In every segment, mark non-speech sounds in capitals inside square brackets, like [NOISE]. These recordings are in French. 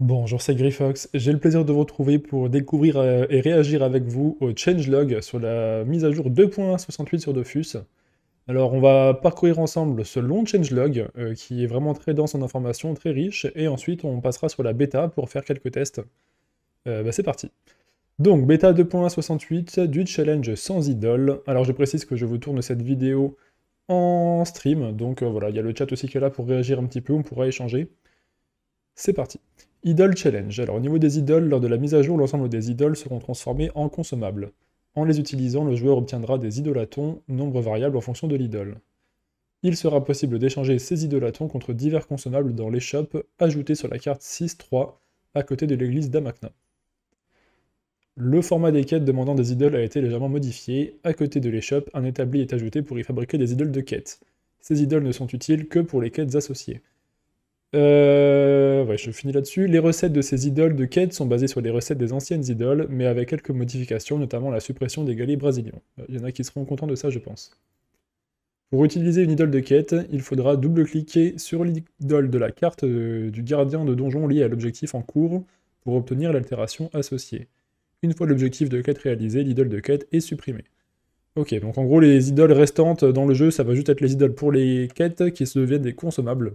Bonjour, c'est Griffox. J'ai le plaisir de vous retrouver pour découvrir euh, et réagir avec vous au changelog sur la mise à jour 2.68 sur Dofus. Alors, on va parcourir ensemble ce long changelog euh, qui est vraiment très dense en informations, très riche, et ensuite on passera sur la bêta pour faire quelques tests. Euh, bah, c'est parti. Donc, bêta 2.68 du challenge sans idole. Alors, je précise que je vous tourne cette vidéo en stream, donc voilà, il y a le chat aussi qui est là pour réagir un petit peu, on pourra échanger. C'est parti. Idol Challenge. Alors au niveau des idoles, lors de la mise à jour, l'ensemble des idoles seront transformées en consommables. En les utilisant, le joueur obtiendra des idolatons, nombre variable en fonction de l'idole. Il sera possible d'échanger ces idolatons contre divers consommables dans l'échoppe ajoutée sur la carte 6-3 à côté de l'église d'Amakna. Le format des quêtes demandant des idoles a été légèrement modifié. À côté de l'échoppe, un établi est ajouté pour y fabriquer des idoles de quêtes. Ces idoles ne sont utiles que pour les quêtes associées. Euh, ouais, je finis là-dessus. Les recettes de ces idoles de quête sont basées sur les recettes des anciennes idoles, mais avec quelques modifications, notamment la suppression des galets brésiliens. Euh, il y en a qui seront contents de ça, je pense. Pour utiliser une idole de quête, il faudra double-cliquer sur l'idole de la carte euh, du gardien de donjon liée à l'objectif en cours pour obtenir l'altération associée. Une fois l'objectif de quête réalisé, l'idole de quête est supprimée. Ok, donc en gros les idoles restantes dans le jeu, ça va juste être les idoles pour les quêtes qui se deviennent des consommables.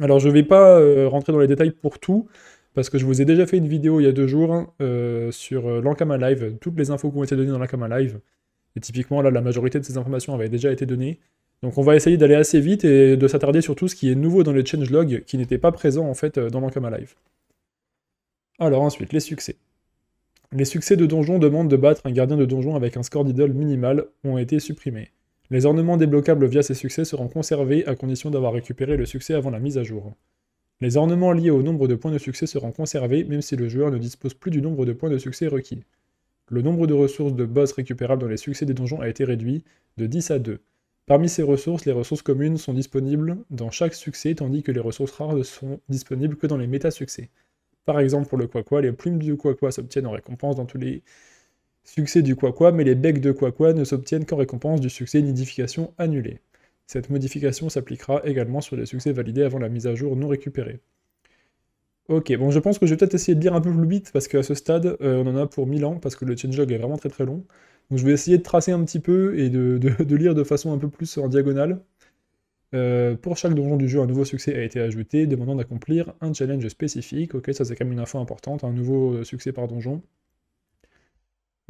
Alors je ne vais pas euh, rentrer dans les détails pour tout, parce que je vous ai déjà fait une vidéo il y a deux jours euh, sur euh, l'Ankama Live, toutes les infos qui ont été données dans l'Ankama Live. Et typiquement, là, la majorité de ces informations avaient déjà été données. Donc on va essayer d'aller assez vite et de s'attarder sur tout ce qui est nouveau dans les changelogs qui n'était pas présent en fait dans l'Ankama Live. Alors ensuite, les succès. Les succès de donjon demandent de battre un gardien de donjon avec un score d'idole minimal ont été supprimés. Les ornements débloquables via ces succès seront conservés à condition d'avoir récupéré le succès avant la mise à jour. Les ornements liés au nombre de points de succès seront conservés même si le joueur ne dispose plus du nombre de points de succès requis. Le nombre de ressources de boss récupérables dans les succès des donjons a été réduit de 10 à 2. Parmi ces ressources, les ressources communes sont disponibles dans chaque succès tandis que les ressources rares ne sont disponibles que dans les méta-succès. Par exemple, pour le Quaqua, les plumes du Quaqua s'obtiennent en récompense dans tous les Succès du quoi mais les becs de quoi ne s'obtiennent qu'en récompense du succès nidification annulé. Cette modification s'appliquera également sur les succès validés avant la mise à jour non récupérée. Ok, bon je pense que je vais peut-être essayer de lire un peu plus vite parce qu'à ce stade, euh, on en a pour 1000 ans parce que le changelog est vraiment très très long. Donc je vais essayer de tracer un petit peu et de, lire de façon un peu plus en diagonale. Euh, pour chaque donjon du jeu, un nouveau succès a été ajouté, demandant d'accomplir un challenge spécifique. Ok, ça c'est quand même une info importante, un nouveau euh, succès par donjon.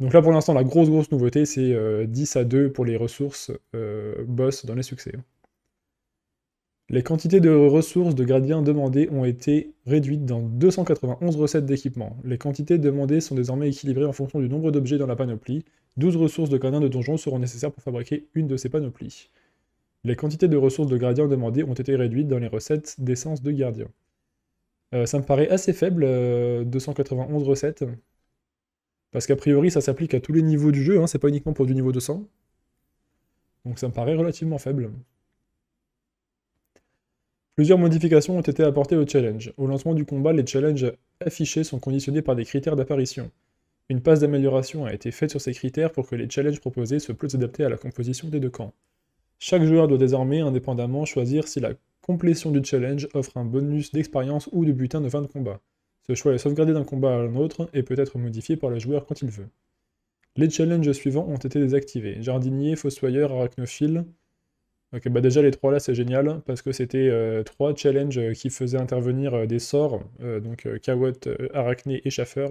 Donc là, pour l'instant, la grosse, grosse nouveauté, c'est 10 euh, à 2 pour les ressources euh, boss dans les succès. Les quantités de ressources de gardiens demandées ont été réduites dans 291 recettes d'équipement. Les quantités demandées sont désormais équilibrées en fonction du nombre d'objets dans la panoplie. 12 ressources de gardiens de donjon seront nécessaires pour fabriquer une de ces panoplies. Les quantités de ressources de gradient demandées ont été réduites dans les recettes d'essence de gardien. Euh, ça me paraît assez faible, 291 recettes. Parce qu'a priori, ça s'applique à tous les niveaux du jeu, hein, c'est pas uniquement pour du niveau 200. Donc ça me paraît relativement faible. Plusieurs modifications ont été apportées au challenge. Au lancement du combat, les challenges affichés sont conditionnés par des critères d'apparition. Une passe d'amélioration a été faite sur ces critères pour que les challenges proposés se plus adaptés à la composition des deux camps. Chaque joueur doit désormais indépendamment choisir si la complétion du challenge offre un bonus d'expérience ou de butin de fin de combat. Ce choix est sauvegardé d'un combat à un autre et peut être modifié par le joueur quand il veut. Les challenges suivants ont été désactivés. Jardinier, Fossoyeur, Arachnophile. Ok, bah déjà les trois là c'est génial parce que c'était euh, trois challenges qui faisaient intervenir euh, des sorts, euh, donc Kawat, Arachné et Schaffer.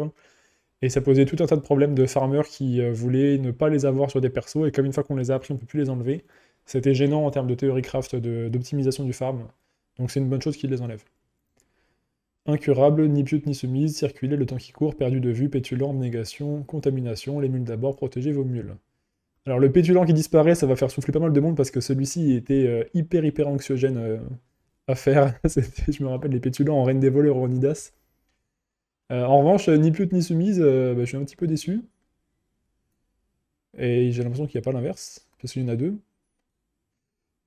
Et ça posait tout un tas de problèmes de farmers qui voulaient ne pas les avoir sur des persos et comme une fois qu'on les a appris on ne peut plus les enlever. C'était gênant en termes de théorie craft d'optimisation du farm. Donc c'est une bonne chose qu'ils les enlèvent. Incurable, ni pieute ni soumise, circulez le temps qui court, perdu de vue, pétulant, négation, contamination, les mules d'abord, protégez vos mules. Alors le pétulant qui disparaît, ça va faire souffler pas mal de monde parce que celui-ci était euh, hyper hyper anxiogène euh, à faire. [LAUGHS] je me rappelle les pétulants en Reine des voleurs ou en Idas. Euh, en revanche, ni pute ni soumise, bah, je suis un petit peu déçu. Et j'ai l'impression qu'il n'y a pas l'inverse, parce qu'il y en a deux.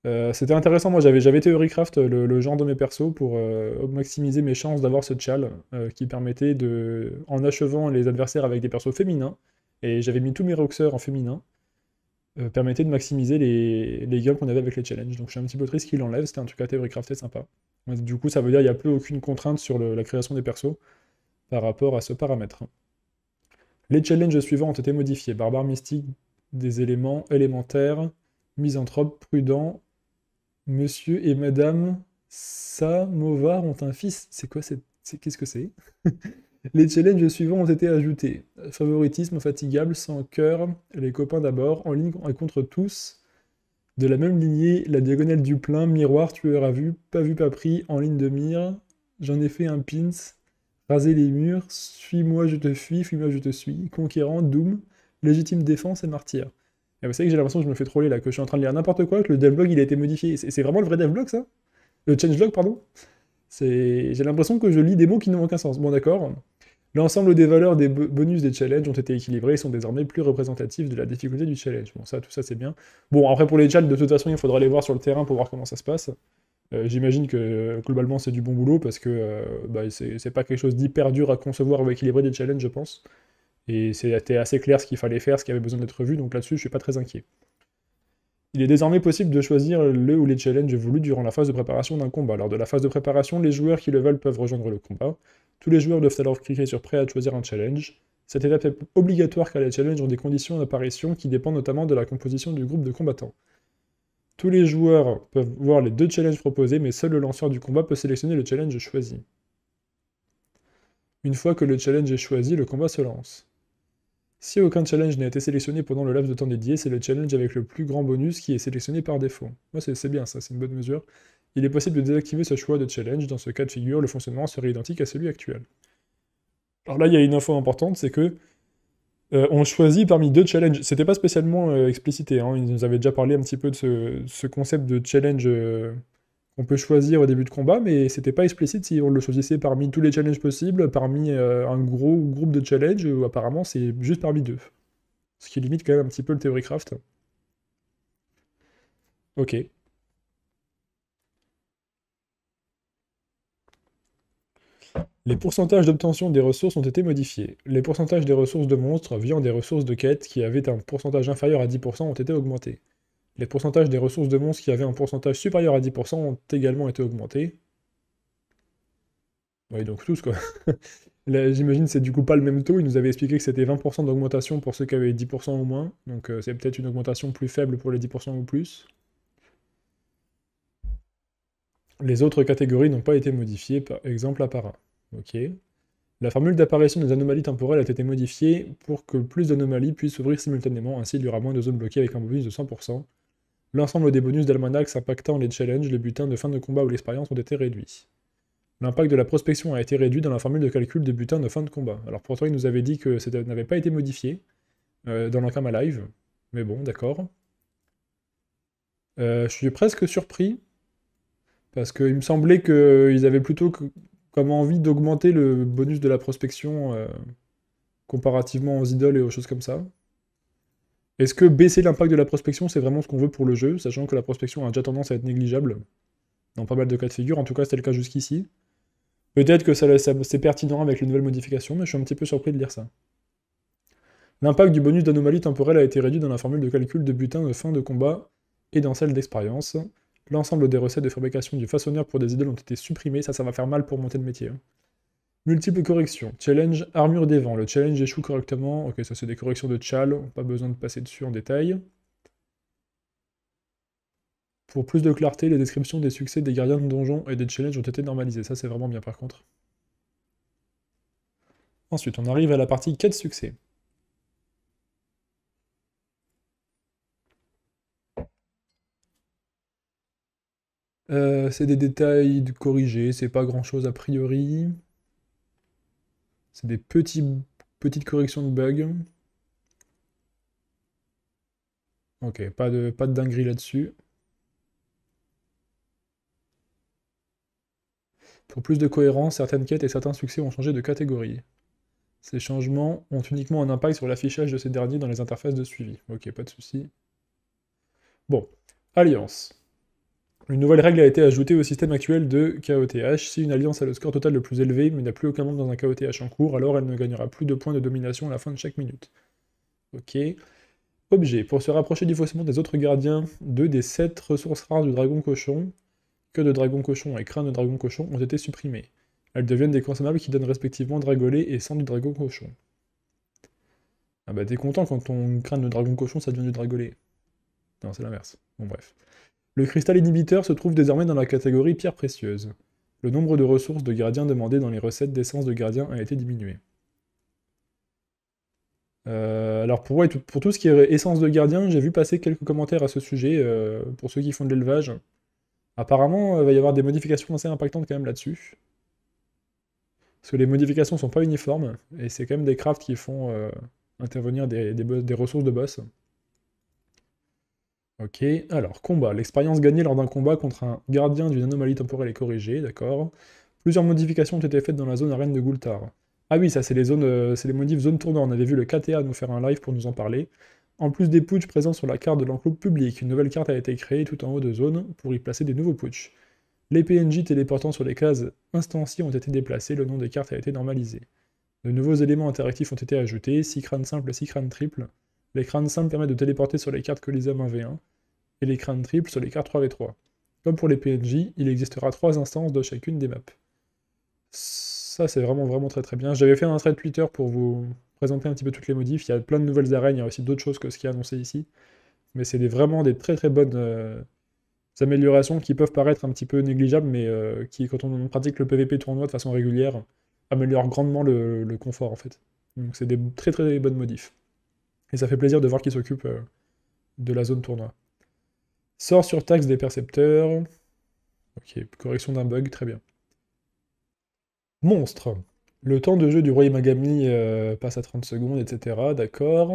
Euh, c'était intéressant, moi j'avais, j'avais euh, le, genre de mes persos, pour euh, maximiser mes chances d'avoir ce chal, qui permettait de, en achevant les adversaires avec des persos féminins, et j'avais mis tous mes roxers en féminin, permettait de maximiser les, les qu'on avait avec les challenges. Donc je suis un petit peu triste qu'il enlève c'était un truc à Theorycraft, sympa. Du coup ça veut dire qu'il n'y a plus aucune contrainte sur la création des persos par rapport à ce paramètre. Les challenges suivants ont été modifiés. Barbare mystique, des éléments élémentaires, misanthrope, prudent, Monsieur et Madame Samovar ont un fils. C'est quoi cette... Qu'est-ce que c'est [LAUGHS] Les challenges suivants ont été ajoutés. Favoritisme fatigable, sans cœur, les copains d'abord, en ligne et contre tous. De la même lignée, la diagonale du plein, miroir, tu à vu, pas vu, pas pris, en ligne de mire. J'en ai fait un pins. Raser les murs, suis-moi, je te fuis, fuis-moi, je te suis. Conquérant, doom, légitime défense et martyr. Ah bah, vous savez que j'ai l'impression que je me fais troller là, que je suis en train de lire n'importe quoi, que le devlog il a été modifié. C'est vraiment le vrai devlog ça Le changelog, pardon J'ai l'impression que je lis des mots qui n'ont aucun sens. Bon, d'accord. L'ensemble des valeurs des bonus des challenges ont été équilibrés et sont désormais plus représentatifs de la difficulté du challenge. Bon, ça, tout ça, c'est bien. Bon, après, pour les challenges, de toute façon, il faudra les voir sur le terrain pour voir comment ça se passe. Euh, j'imagine que euh, globalement, c'est du bon boulot parce que euh, bah, c'est pas quelque chose d'hyper dur à concevoir ou équilibrer des challenges, je pense. Et c'était assez clair ce qu'il fallait faire, ce qui avait besoin d'être vu, donc là-dessus, je ne suis pas très inquiet. Il est désormais possible de choisir le ou les challenges voulus durant la phase de préparation d'un combat. Lors de la phase de préparation, les joueurs qui le veulent peuvent rejoindre le combat. Tous les joueurs doivent alors cliquer sur Prêt à choisir un challenge. Cette étape est obligatoire car les challenges ont des conditions d'apparition qui dépendent notamment de la composition du groupe de combattants. Tous les joueurs peuvent voir les deux challenges proposés, mais seul le lanceur du combat peut sélectionner le challenge choisi. Une fois que le challenge est choisi, le combat se lance. Si aucun challenge n'a été sélectionné pendant le laps de temps dédié, c'est le challenge avec le plus grand bonus qui est sélectionné par défaut. Moi, c'est bien ça, c'est une bonne mesure. Il est possible de désactiver ce choix de challenge. Dans ce cas de figure, le fonctionnement serait identique à celui actuel. Alors là, il y a une info importante, c'est que euh, on choisit parmi deux challenges. C'était pas spécialement euh, explicité. Hein. Ils nous avaient déjà parlé un petit peu de ce, concept de challenge euh, on peut choisir au début de combat, mais c'était pas explicite si on le choisissait parmi tous les challenges possibles, parmi euh, un gros groupe de challenges, ou apparemment c'est juste parmi deux. Ce qui limite quand même un petit peu le Theorycraft. Ok. Les pourcentages d'obtention des ressources ont été modifiés. Les pourcentages des ressources de monstres, viant des ressources de quête qui avaient un pourcentage inférieur à 10% ont été augmentés. Les pourcentages des ressources de monstres qui avaient un pourcentage supérieur à 10% ont également été augmentés. Oui, donc tous quoi. [LAUGHS] J'imagine c'est du coup pas le même taux. Il nous avait expliqué que c'était 20% d'augmentation pour ceux qui avaient 10% ou moins. Donc euh, c'est peut-être une augmentation plus faible pour les 10% ou plus. Les autres catégories n'ont pas été modifiées, par exemple à Ok. La formule d'apparition des anomalies temporelles a été modifiée pour que plus d'anomalies puissent s'ouvrir simultanément, ainsi il y aura moins de zones bloquées avec un bonus de 100%. L'ensemble des bonus d'Almanax impactant les challenges, les butins de fin de combat ou l'expérience ont été réduits. L'impact de la prospection a été réduit dans la formule de calcul des butins de fin de combat. Alors pourtant, il nous avait dit que ça n'avait pas été modifié euh, dans ma live, mais bon, d'accord. Euh, je suis presque surpris, parce qu'il me semblait qu'ils avaient plutôt comme envie d'augmenter le bonus de la prospection euh, comparativement aux idoles et aux choses comme ça. Est-ce que baisser l'impact de la prospection, c'est vraiment ce qu'on veut pour le jeu, sachant que la prospection a déjà tendance à être négligeable dans pas mal de cas de figure, en tout cas c'était le cas jusqu'ici. Peut-être que ça, c'est pertinent avec les nouvelles modifications, mais je suis un petit peu surpris de lire ça. L'impact du bonus d'anomalie temporelle a été réduit dans la formule de calcul de butin de fin de combat et dans celle d'expérience. L'ensemble des recettes de fabrication du façonneur pour des idoles ont été supprimées, ça, ça va faire mal pour monter le métier. Hein. Multiples corrections. Challenge armure des vents. Le challenge échoue correctement. Ok, ça c'est des corrections de chal. Pas besoin de passer dessus en détail. Pour plus de clarté, les descriptions des succès des gardiens de donjons et des challenges ont été normalisées. Ça c'est vraiment bien par contre. Ensuite, on arrive à la partie 4 succès. Euh, c'est des détails corrigés, c'est pas grand chose a priori. C'est des petites corrections de bugs. Ok, pas de, pas de dinguerie là-dessus. Pour plus de cohérence, certaines quêtes et certains succès ont changé de catégorie. Ces changements ont uniquement un impact sur l'affichage de ces derniers dans les interfaces de suivi. Ok, pas de souci. Bon, Alliance. Une nouvelle règle a été ajoutée au système actuel de KOTH. Si une alliance a le score total le plus élevé, mais n'a plus aucun membre dans un KOTH en cours, alors elle ne gagnera plus de points de domination à la fin de chaque minute. Ok. Objet. Pour se rapprocher du faussement des autres gardiens, deux des sept ressources rares du dragon cochon, queue de dragon cochon et crâne de dragon cochon, ont été supprimées. Elles deviennent des consommables qui donnent respectivement dragolet et sang du dragon cochon. Ah bah t'es content quand ton crâne de dragon cochon, ça devient du dragolet. Non, c'est l'inverse. Bon bref. Le cristal inhibiteur se trouve désormais dans la catégorie pierre précieuse. Le nombre de ressources de gardien demandées dans les recettes d'essence de gardien a été diminué. Euh, alors pour, pour, tout ce qui est essence de gardien, j'ai vu passer quelques commentaires à ce sujet euh, pour ceux qui font de l'élevage. Apparemment, il euh, va y avoir des modifications assez impactantes quand même là-dessus. Parce que les modifications sont pas uniformes, et c'est quand même des crafts qui font intervenir des, des ressources de boss. Ok, alors combat. L'expérience gagnée lors d'un combat contre un gardien d'une anomalie temporelle est corrigée, d'accord. Plusieurs modifications ont été faites dans la zone arène de Goultar. Ah oui, ça c'est les zones, euh, c'est les modifs zone tournant. On avait vu le KTA nous faire un live pour nous en parler. En plus des putsch présents sur la carte de l'enclos public, une nouvelle carte a été créée tout en haut de zone pour y placer des nouveaux putsch. Les PNJ téléportant sur les cases instanciées ont été déplacés, le nom des cartes a été normalisé. De nouveaux éléments interactifs ont été ajoutés, 6 crânes simples, 6 crânes triples. Les crânes simples permettent de téléporter sur les cartes Colisum 1v1 hein. et les crânes triples sur les cartes 3v3. Comme pour les PNJ, il existera trois instances de chacune des maps. Ça, c'est vraiment, vraiment très très bien. J'avais fait un thread Twitter pour vous présenter un petit peu toutes les modifs. Il y a plein de nouvelles arènes, il y a aussi d'autres choses que ce qui est annoncé ici. Mais c'est vraiment des très très bonnes euh, améliorations qui peuvent paraître un petit peu négligeables, mais euh, qui, quand on pratique le PvP tournoi de façon régulière, améliorent grandement le, le confort en fait. Donc c'est des très très bonnes modifs. Et ça fait plaisir de voir qu'il s'occupe euh, de la zone tournoi. Sort sur taxe des percepteurs. Ok, correction d'un bug, très bien. Monstre. Le temps de jeu du roi Magami euh, passe à 30 secondes, etc. D'accord.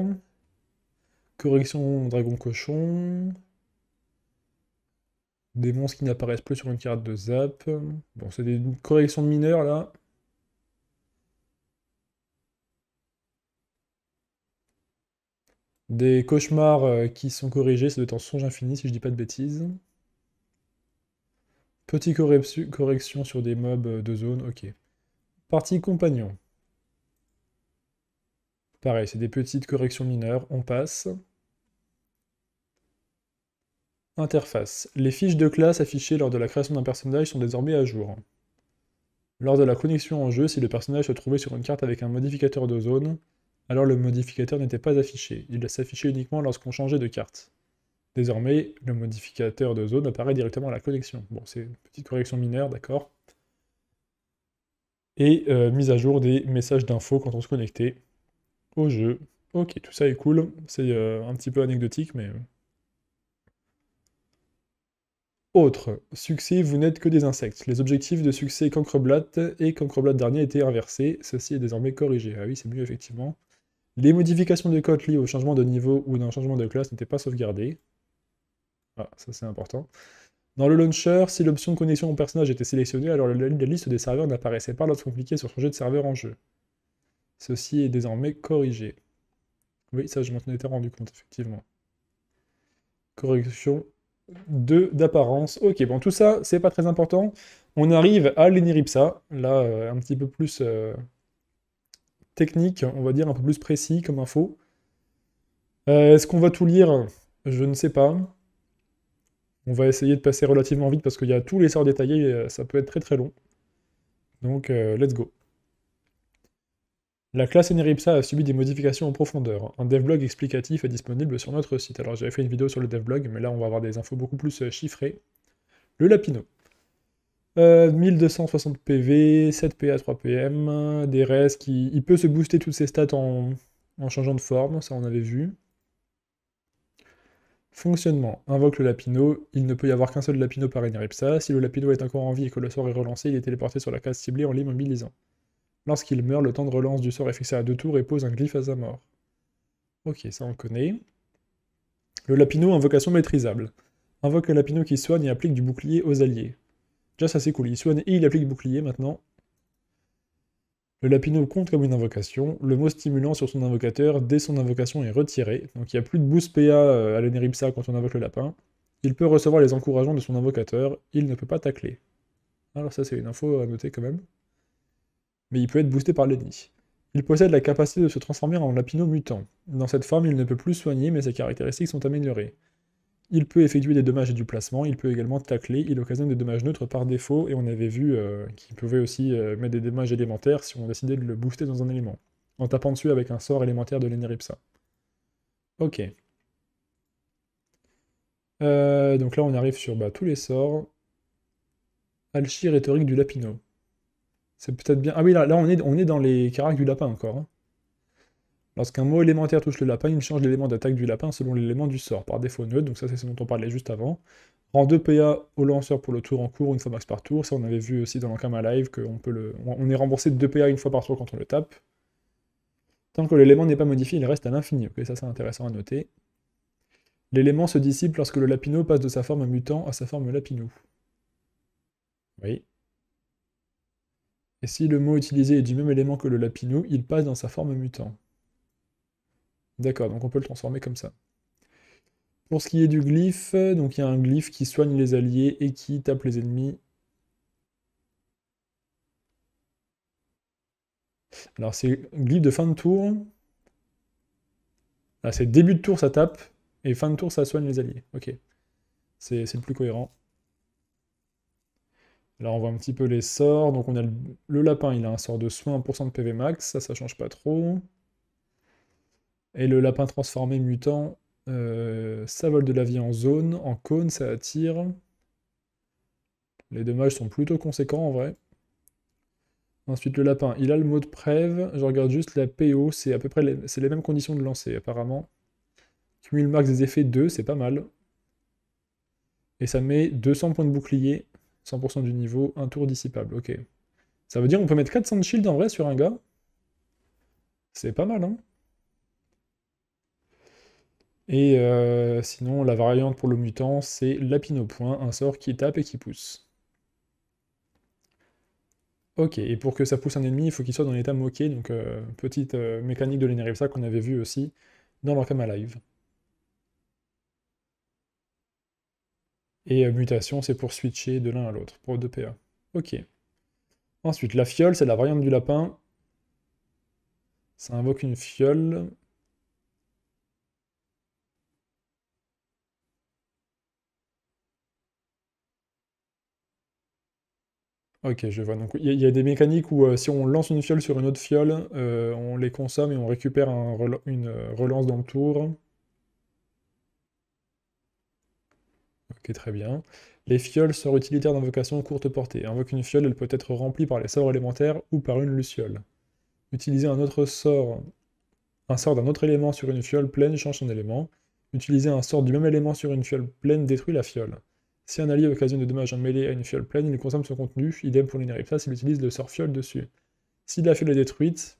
Correction dragon cochon. Des monstres qui n'apparaissent plus sur une carte de zap. Bon, c'est des corrections mineures là. Des cauchemars euh, qui sont corrigés, c'est de temps en songe infini si je dis pas de bêtises. Petite correction sur des mobs euh, de zone, ok. Partie compagnon. Pareil, c'est des petites corrections mineures, on passe. Interface. Les fiches de classe affichées lors de la création d'un personnage sont désormais à jour. Lors de la connexion en jeu, si le personnage se trouvait sur une carte avec un modificateur de zone, alors le modificateur n'était pas affiché. Il s'affichait uniquement lorsqu'on changeait de carte. Désormais, le modificateur de zone apparaît directement à la connexion. Bon, c'est une petite correction mineure, d'accord. Et euh, mise à jour des messages d'infos quand on se connectait au jeu. Ok, tout ça est cool. C'est euh, un petit peu anecdotique, mais... Euh. Autre, succès, vous n'êtes que des insectes. Les objectifs de succès Cancreblatt et Cancreblatt dernier étaient inversés. Ceci est désormais corrigé. Ah oui, c'est mieux, effectivement. Les modifications de code liées au changement de niveau ou d'un changement de classe n'étaient pas sauvegardées. Ah, ça c'est important. Dans le launcher, si l'option connexion au personnage était sélectionnée, alors la, liste des serveurs n'apparaissait pas lorsqu'on compliqué sur changer de serveur en jeu. Ceci est désormais corrigé. Oui, ça je m'en étais rendu compte, effectivement. Correction 2 d'apparence. Ok, bon, tout ça, c'est pas très important. On arrive à l'Eniripsa, là, euh, un petit peu plus... Euh, technique, on va dire un peu plus précis comme info. Euh, est-ce qu'on va tout lire Je ne sais pas. On va essayer de passer relativement vite parce qu'il y a tous les sorts détaillés et euh, ça peut être très très long. Donc, euh, let's go. La classe Eneripsa a subi des modifications en profondeur. Un devblog explicatif est disponible sur notre site. Alors, j'avais fait une vidéo sur le devblog, mais là, on va avoir des infos beaucoup plus chiffrées. Le Lapino. 1260 PV, 7 PA, 3 PM, des restes qui. Il peut se booster toutes ses stats en, changeant de forme, ça on avait vu. Fonctionnement. Invoque le Lapino. Il ne peut y avoir qu'un seul Lapino par Eneripsa. Si le Lapino est encore en vie et que le sort est relancé, il est téléporté sur la case ciblée en l'immobilisant. Lorsqu'il meurt, le temps de relance du sort est fixé à deux tours et pose un glyphe à sa mort. Ok, ça on connaît. Le Lapino, invocation maîtrisable. Invoque un Lapino qui soigne et applique du bouclier aux alliés. Déjà, ça c'est cool. Il soigne et il applique bouclier maintenant. Le Lapino compte comme une invocation. Le mot stimulant sur son invocateur dès son invocation est retiré. Donc il n'y a plus de boost PA euh, à l'Eneripsa quand on invoque le lapin. Il peut recevoir les encouragements de son invocateur. Il ne peut pas tacler. Alors ça c'est une info à noter quand même. Mais il peut être boosté par l'ennemi. Il possède la capacité de se transformer en Lapino mutant. Dans cette forme, il ne peut plus soigner, mais ses caractéristiques sont améliorées. Il peut effectuer des dommages et du placement, il peut également tacler, il occasionne des dommages neutres par défaut, et on avait vu euh, qu'il pouvait aussi euh, mettre des dommages élémentaires si on décidait de le booster dans un élément, en tapant dessus avec un sort élémentaire de l'Eneripsa. Ok. Euh, donc là on arrive sur bah, tous les sorts. Alchi, rhétorique du Lapino. C'est peut-être bien... Ah oui, là, on, est, on est dans les caracs du lapin encore. Hein. Lorsqu'un mot élémentaire touche le lapin, il change l'élément d'attaque du lapin selon l'élément du sort, par défaut neutre, donc ça c'est ce dont on parlait juste avant. Rend 2 PA au lanceur pour le tour en cours, une fois max par tour, ça on avait vu aussi dans l'encama live qu'on peut le... on est remboursé 2 PA une fois par tour quand on le tape. Tant que l'élément n'est pas modifié, il reste à l'infini, ok, ça c'est intéressant à noter. L'élément se dissipe lorsque le lapino passe de sa forme mutant à sa forme lapinou. Oui. Et si le mot utilisé est du même élément que le lapinou, il passe dans sa forme mutant. D'accord, donc on peut le transformer comme ça. Pour ce qui est du glyphe, donc il y a un glyphe qui soigne les alliés et qui tape les ennemis. Alors c'est glyphe de fin de tour. Là ah, c'est début de tour ça tape et fin de tour ça soigne les alliés. Ok, c'est le plus cohérent. Là, on voit un petit peu les sorts. Donc, on a le, lapin, il a un sort de soin, 1% de PV max. Ça, ça change pas trop. Et le lapin transformé mutant, ça euh, vole de la vie en zone, en cône, ça attire. Les dommages sont plutôt conséquents en vrai. Ensuite le lapin, il a le mot de prève, je regarde juste la PO, c'est à peu près les, les mêmes conditions de lancer apparemment. Cumule max des effets 2, c'est pas mal. Et ça met 200 points de bouclier, 100% du niveau, un tour dissipable, ok. Ça veut dire qu'on peut mettre 400 de shield en vrai sur un gars. C'est pas mal hein et euh, sinon, la variante pour le mutant, c'est point, un sort qui tape et qui pousse. Ok, et pour que ça pousse un ennemi, il faut qu'il soit dans l'état moqué, donc euh, petite euh, mécanique de ça qu'on avait vu aussi dans l'Orkama Live. Et mutation, c'est pour switcher de l'un à l'autre, pour 2 PA. Ok. Ensuite, la fiole, c'est la variante du lapin. Ça invoque une fiole. Ok, je vois. Donc il y, a des mécaniques où euh, si on lance une fiole sur une autre fiole, euh, on les consomme et on récupère une euh, relance dans le tour. Ok, très bien. Les fioles sont utilitaires d'invocation courte portée. Invoque une fiole, elle peut être remplie par les sorts élémentaires ou par une luciole. Utiliser un autre sort, un sort d'un autre élément sur une fiole pleine change son élément. Utiliser un sort du même élément sur une fiole pleine détruit la fiole. Si un allié occasionne de dommages en mêlée à une fiole pleine, il consomme son contenu, idem pour l'inéripta s'il utilise le sort fiole dessus. Si la fiole est détruite,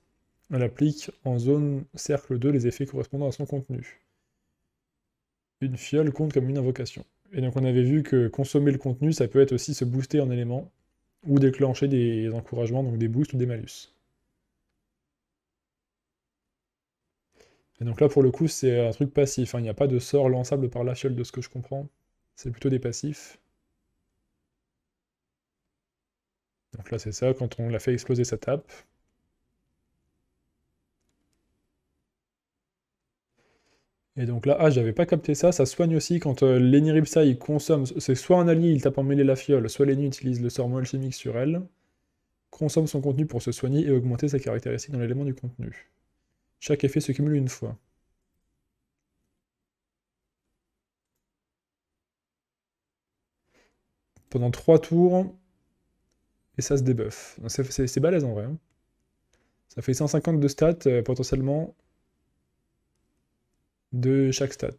elle applique en zone cercle 2 les effets correspondant à son contenu. Une fiole compte comme une invocation. Et donc on avait vu que consommer le contenu, ça peut être aussi se booster en éléments, ou déclencher des encouragements, donc des boosts ou des malus. Et donc là pour le coup c'est un truc passif, hein. il n'y a pas de sort lançable par la fiole de ce que je comprends c'est plutôt des passifs. Donc là, c'est ça, quand on la fait exploser, ça tape. Et donc là, ah, j'avais pas capté ça, ça soigne aussi quand euh, il consomme, c'est soit un allié, il tape en mêlée la fiole, soit l'ennemi utilise le sort chimique sur elle, consomme son contenu pour se soigner et augmenter sa caractéristique dans l'élément du contenu. Chaque effet se cumule une fois. pendant 3 tours, et ça se débuffe. C'est balèze en vrai. Hein. Ça fait 150 de stats euh, potentiellement de chaque stat.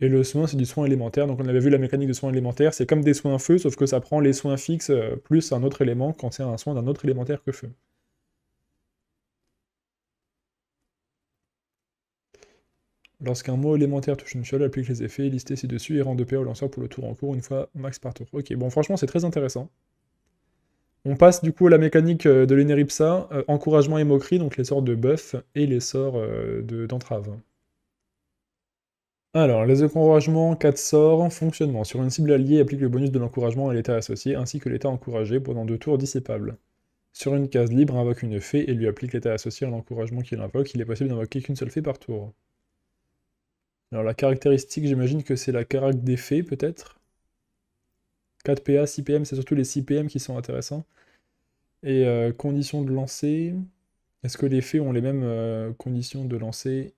Et le soin, c'est du soin élémentaire. Donc on avait vu la mécanique de soin élémentaire, c'est comme des soins feu, sauf que ça prend les soins fixes euh, plus un autre élément quand c'est un soin d'un autre élémentaire que feu. Lorsqu'un mot élémentaire touche une seule, applique les effets listés ci-dessus et rend 2 PA au lanceur pour le tour en cours, une fois max par tour. Ok, bon, franchement, c'est très intéressant. On passe du coup à la mécanique euh, de l'Eneripsa, euh, encouragement et moquerie, donc les sorts de buff et les sorts euh, d'entrave. Alors, les encouragements, 4 sorts, fonctionnement. Sur une cible alliée, applique le bonus de l'encouragement à l'état associé, ainsi que l'état encouragé pendant deux tours dissipables. Sur une case libre, invoque une fée et lui applique l'état associé à l'encouragement qu'il invoque. Il est possible d'invoquer qu'une seule fée par tour. Alors la caractéristique, j'imagine que c'est la caractéristique des faits peut-être. 4PA, 6PM, c'est surtout les 6PM qui sont intéressants. Et euh, conditions de lancer, est-ce que les faits ont les mêmes euh, conditions de lancer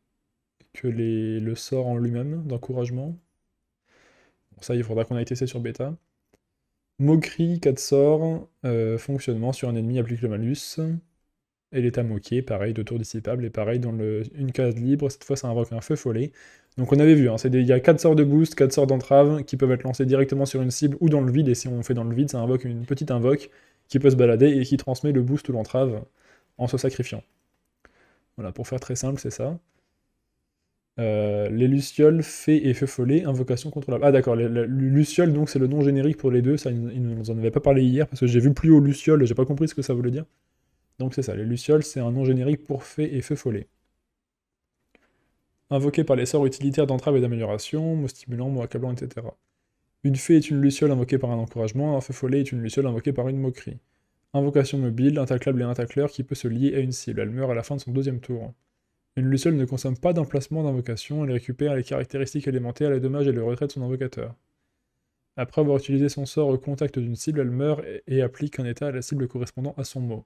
que le sort en lui-même d'encouragement bon, Ça, il faudra qu'on aille tester sur bêta. Moquerie, 4 sorts, euh, fonctionnement sur un ennemi applique le malus. Et l'état moqué, pareil, deux tours dissipables, et pareil dans le, une case libre, cette fois ça invoque un feu follet. Donc on avait vu, hein, il y a 4 sorts de boost, 4 sorts d'entrave qui peuvent être lancés directement sur une cible ou dans le vide, et si on fait dans le vide, ça invoque une petite invoque qui peut se balader et qui transmet le boost ou l'entrave en se sacrifiant. Voilà, pour faire très simple, c'est ça. Euh, les Lucioles, fait et Feu Follet, Invocation contrôlable. Ah d'accord, Luciole, donc c'est le nom générique pour les deux, ça ils, nous en avait pas parlé hier parce que j'ai vu plus haut Luciole j'ai pas compris ce que ça voulait dire. Donc c'est ça, les Lucioles, c'est un nom générique pour fées et feux follets. Invoqué par les sorts utilitaires d'entrave et d'amélioration, mot stimulant, mot accablant, etc. Une fée est une Luciole invoquée par un encouragement, un feu follet est une Luciole invoquée par une moquerie. Invocation mobile, intaclable et intacleur qui peut se lier à une cible. Elle meurt à la fin de son deuxième tour. Une Luciole ne consomme pas d'emplacement d'invocation, elle récupère les caractéristiques élémentaires, les dommages et le retrait de son invocateur. Après avoir utilisé son sort au contact d'une cible, elle meurt et applique un état à la cible correspondant à son mot.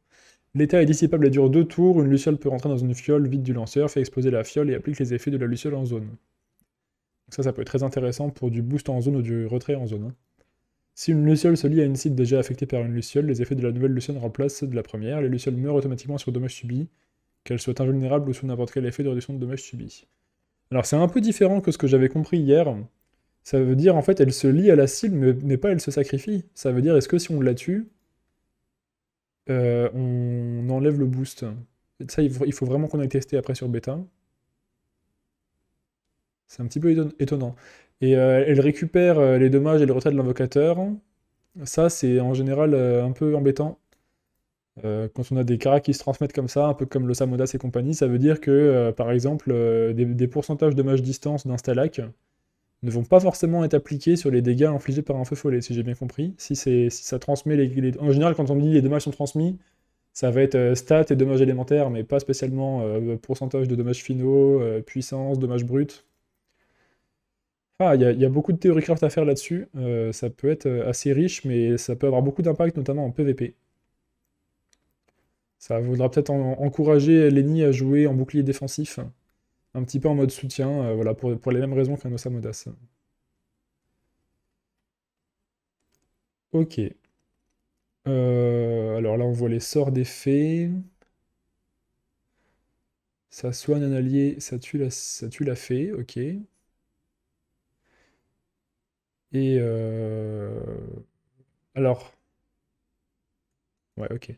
L'état est dissipable et dure deux tours. Une luciole peut rentrer dans une fiole vide du lanceur, fait exploser la fiole et applique les effets de la luciole en zone. ça, ça peut être très intéressant pour du boost en zone ou du retrait en zone. Hein. Si une luciole se lie à une cible déjà affectée par une luciole, les effets de la nouvelle luciole remplacent ceux de la première. Les lucioles meurent automatiquement sur dommage subis, qu'elles soient invulnérables ou sous n'importe quel effet de réduction de dommage subi. Alors c'est un peu différent que ce que j'avais compris hier. Ça veut dire en fait elle se lie à la cible mais, mais pas elle se sacrifie. Ça veut dire est-ce que si on la tue, euh, on enlève le boost. Ça, il faut, vraiment qu'on aille testé après sur bêta. C'est un petit peu étonnant. Et euh, elle récupère euh, les dommages et le retrait de l'invocateur. Ça, c'est en général un peu embêtant. quand on a des caras qui se transmettent comme ça, un peu comme le et compagnie, ça veut dire que, par exemple, des, des, pourcentages dommages distance d'un Stalak, ne vont pas forcément être appliqués sur les dégâts infligés par un feu follet, si j'ai bien compris. Si, ça transmet les, En général, quand on dit les dommages sont transmis, ça va être euh, stats et dommages élémentaires, mais pas spécialement euh, pourcentage de dommages finaux, euh, puissance, dommages bruts. Ah, il y, a beaucoup de théorie craft à faire là-dessus. ça peut être assez riche, mais ça peut avoir beaucoup d'impact, notamment en PvP. Ça voudra peut-être encourager l'ennemi à jouer en bouclier défensif un petit peu en mode soutien, euh, voilà, pour, les mêmes raisons qu'un Osamodas. Ok. Euh, alors là, on voit les sorts des fées. Ça soigne un allié, ça tue la, ça tue la fée, ok. Et euh, alors. Ouais, ok.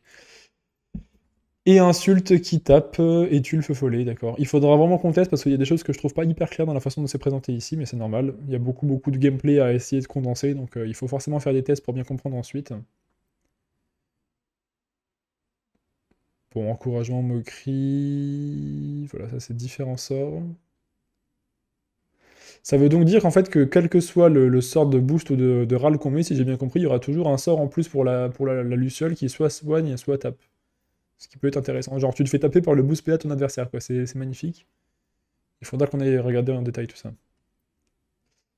Et insulte qui tape euh, et tu le feu follet, d'accord. Il faudra vraiment qu'on teste parce qu'il y a des choses que je trouve pas hyper claires dans la façon dont c'est présenté ici, mais c'est normal. Il y a beaucoup beaucoup de gameplay à essayer de condenser, donc euh, il faut forcément faire des tests pour bien comprendre ensuite. Bon, encouragement, moquerie... Voilà, ça c'est différents sorts. Ça veut donc dire qu'en fait que quel que soit le, sort de boost ou de, râle qu'on met, si j'ai bien compris, il y aura toujours un sort en plus pour la, pour la, la luciole qui soit soigne, soit tape. Ce qui peut être intéressant. Genre, tu te fais taper par le boost PA de ton adversaire, quoi. C'est magnifique. Il faudra qu'on aille regarder en détail tout ça.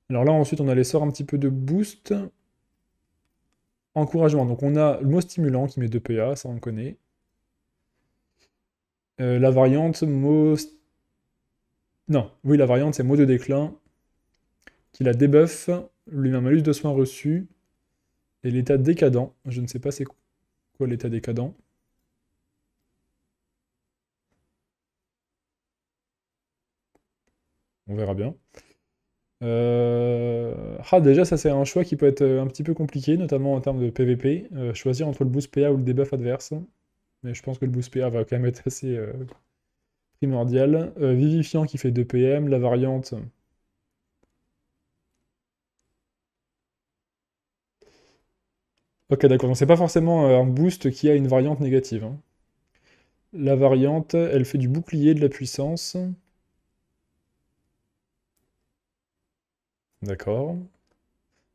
Alors là, ensuite, on a les sorts un petit peu de boost. Encouragement. Donc, on a le mot stimulant qui met 2 PA, ça on connaît. Euh, la variante mot. Non, oui, la variante c'est mot de déclin qui la débuffe, lui un malus de soins reçus. Et l'état décadent, je ne sais pas c'est quoi l'état décadent. On verra bien. Euh, ah, déjà, ça c'est un choix qui peut être euh, un petit peu compliqué, notamment en termes de PVP. Euh, choisir entre le boost PA ou le debuff adverse. Mais je pense que le boost PA va quand même être assez primordial. vivifiant qui fait 2 PM, la variante. Ok, d'accord, donc c'est pas forcément un boost qui a une variante négative. Hein. La variante, elle fait du bouclier, de la puissance. D'accord.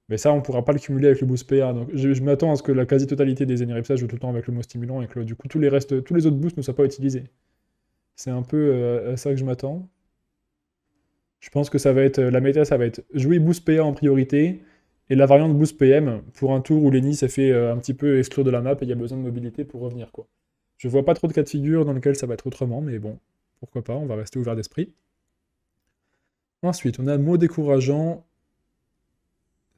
Mais ça, on ne pourra pas le cumuler avec le boost PA. Donc je, m'attends à ce que la quasi-totalité des énergies joue tout le temps avec le mot stimulant et que du coup tous les restes, tous les autres boosts ne soient pas utilisés. C'est un peu euh, ça que je m'attends. Je pense que ça va être. Euh, la méta, ça va être jouer boost PA en priorité et la variante boost PM pour un tour où Lenny s'est fait euh, un petit peu exclure de la map et il y a besoin de mobilité pour revenir. quoi. Je vois pas trop de cas de figure dans lequel ça va être autrement, mais bon, pourquoi pas, on va rester ouvert d'esprit. Ensuite, on a mot décourageant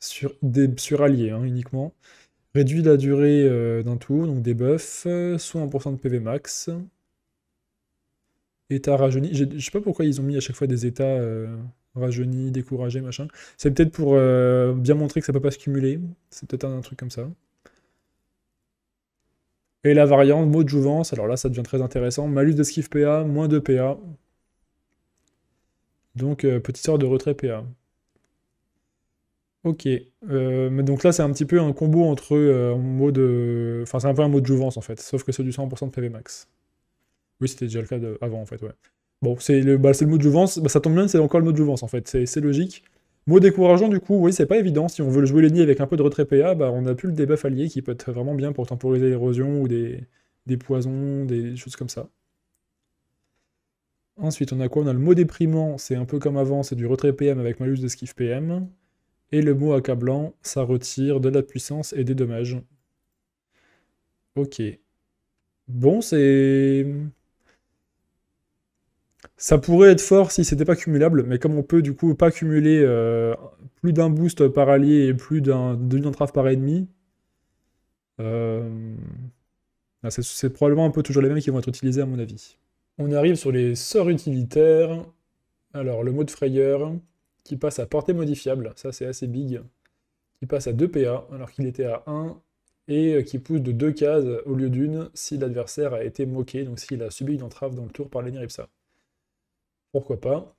sur, des, alliés hein, uniquement. Réduit la durée euh, d'un tour, donc des buffs, soit 1% de PV max. État rajeuni. Je sais pas pourquoi ils ont mis à chaque fois des états euh, rajeunis, découragés, machin. C'est peut-être pour euh, bien montrer que ça peut pas se cumuler. C'est peut-être un, truc comme ça. Et la variante mot de jouvence, alors là ça devient très intéressant. Malus de d'esquive PA, moins de PA. Donc petite sorte de retrait PA. Ok. Euh, mais donc là, c'est un petit peu un combo entre euh, mot euh, enfin, c'est un peu un mot de jouvence en fait, sauf que c'est du 100% de PV max. Oui, c'était déjà le cas avant en fait, ouais. Bon, c'est le, bah, le mode jouvence. Bah, ça tombe bien, c'est encore le mot de jouvence en fait, c'est logique. Mot décourageant, du coup, oui, c'est pas évident. Si on veut le jouer l'ennemi avec un peu de retrait PA, bah, on a plus le debuff allié qui peut être vraiment bien pour temporiser l'érosion ou des, des poisons, des choses comme ça. Ensuite, on a quoi On a le mot déprimant, c'est un peu comme avant, c'est du retrait PM avec malus de skiff PM. Et le mot accablant, ça retire de la puissance et des dommages. Ok. Bon, c'est... Ça pourrait être fort si c'était pas cumulable, mais comme on peut du coup pas cumuler euh, plus d'un boost par allié et plus d'une entrave par ennemi, euh, ah, c'est probablement un peu toujours les mêmes qui vont être utilisés à mon avis. On arrive sur les sorts utilitaires. Alors le mot de frayeur, qui passe à portée modifiable, ça c'est assez big, qui passe à 2 PA alors qu'il était à 1, et euh, qui pousse de 2 cases au lieu d'une si l'adversaire a été moqué, donc s'il a subi une entrave dans le tour par l'Eniripsa. Pourquoi pas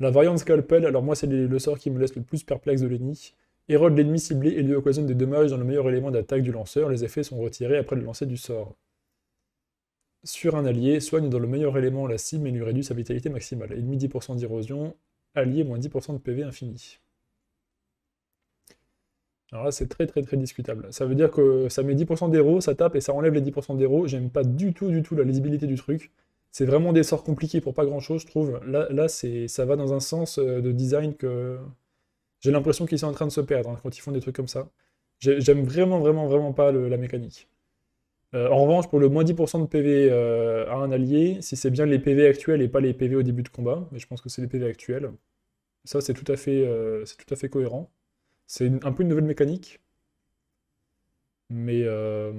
La variante Scalpel, alors moi c'est le sort qui me laisse le plus perplexe de l'ennemi. Hérode l'ennemi ciblé et lui occasionne des dommages dans le meilleur élément d'attaque du lanceur, les effets sont retirés après le lancer du sort. Sur un allié, soigne dans le meilleur élément la cible et lui réduit sa vitalité maximale. Ennemi 10% d'érosion, allié moins 10% de PV infini. Alors là, c'est très très très discutable. Ça veut dire que ça met 10% d'héros, ça tape et ça enlève les 10% d'héros. J'aime pas du tout du tout la lisibilité du truc. C'est vraiment des sorts compliqués pour pas grand chose, je trouve. Là, là ça va dans un sens euh, de design que j'ai l'impression qu'ils sont en train de se perdre hein, quand ils font des trucs comme ça. J'aime vraiment vraiment vraiment pas la mécanique. Euh, en revanche, pour le moins 10% de PV euh, à un allié, si c'est bien les PV actuels et pas les PV au début de combat, mais je pense que c'est les PV actuels, ça, euh, c'est tout, à fait, cohérent. C'est un peu une nouvelle mécanique. Mais euh,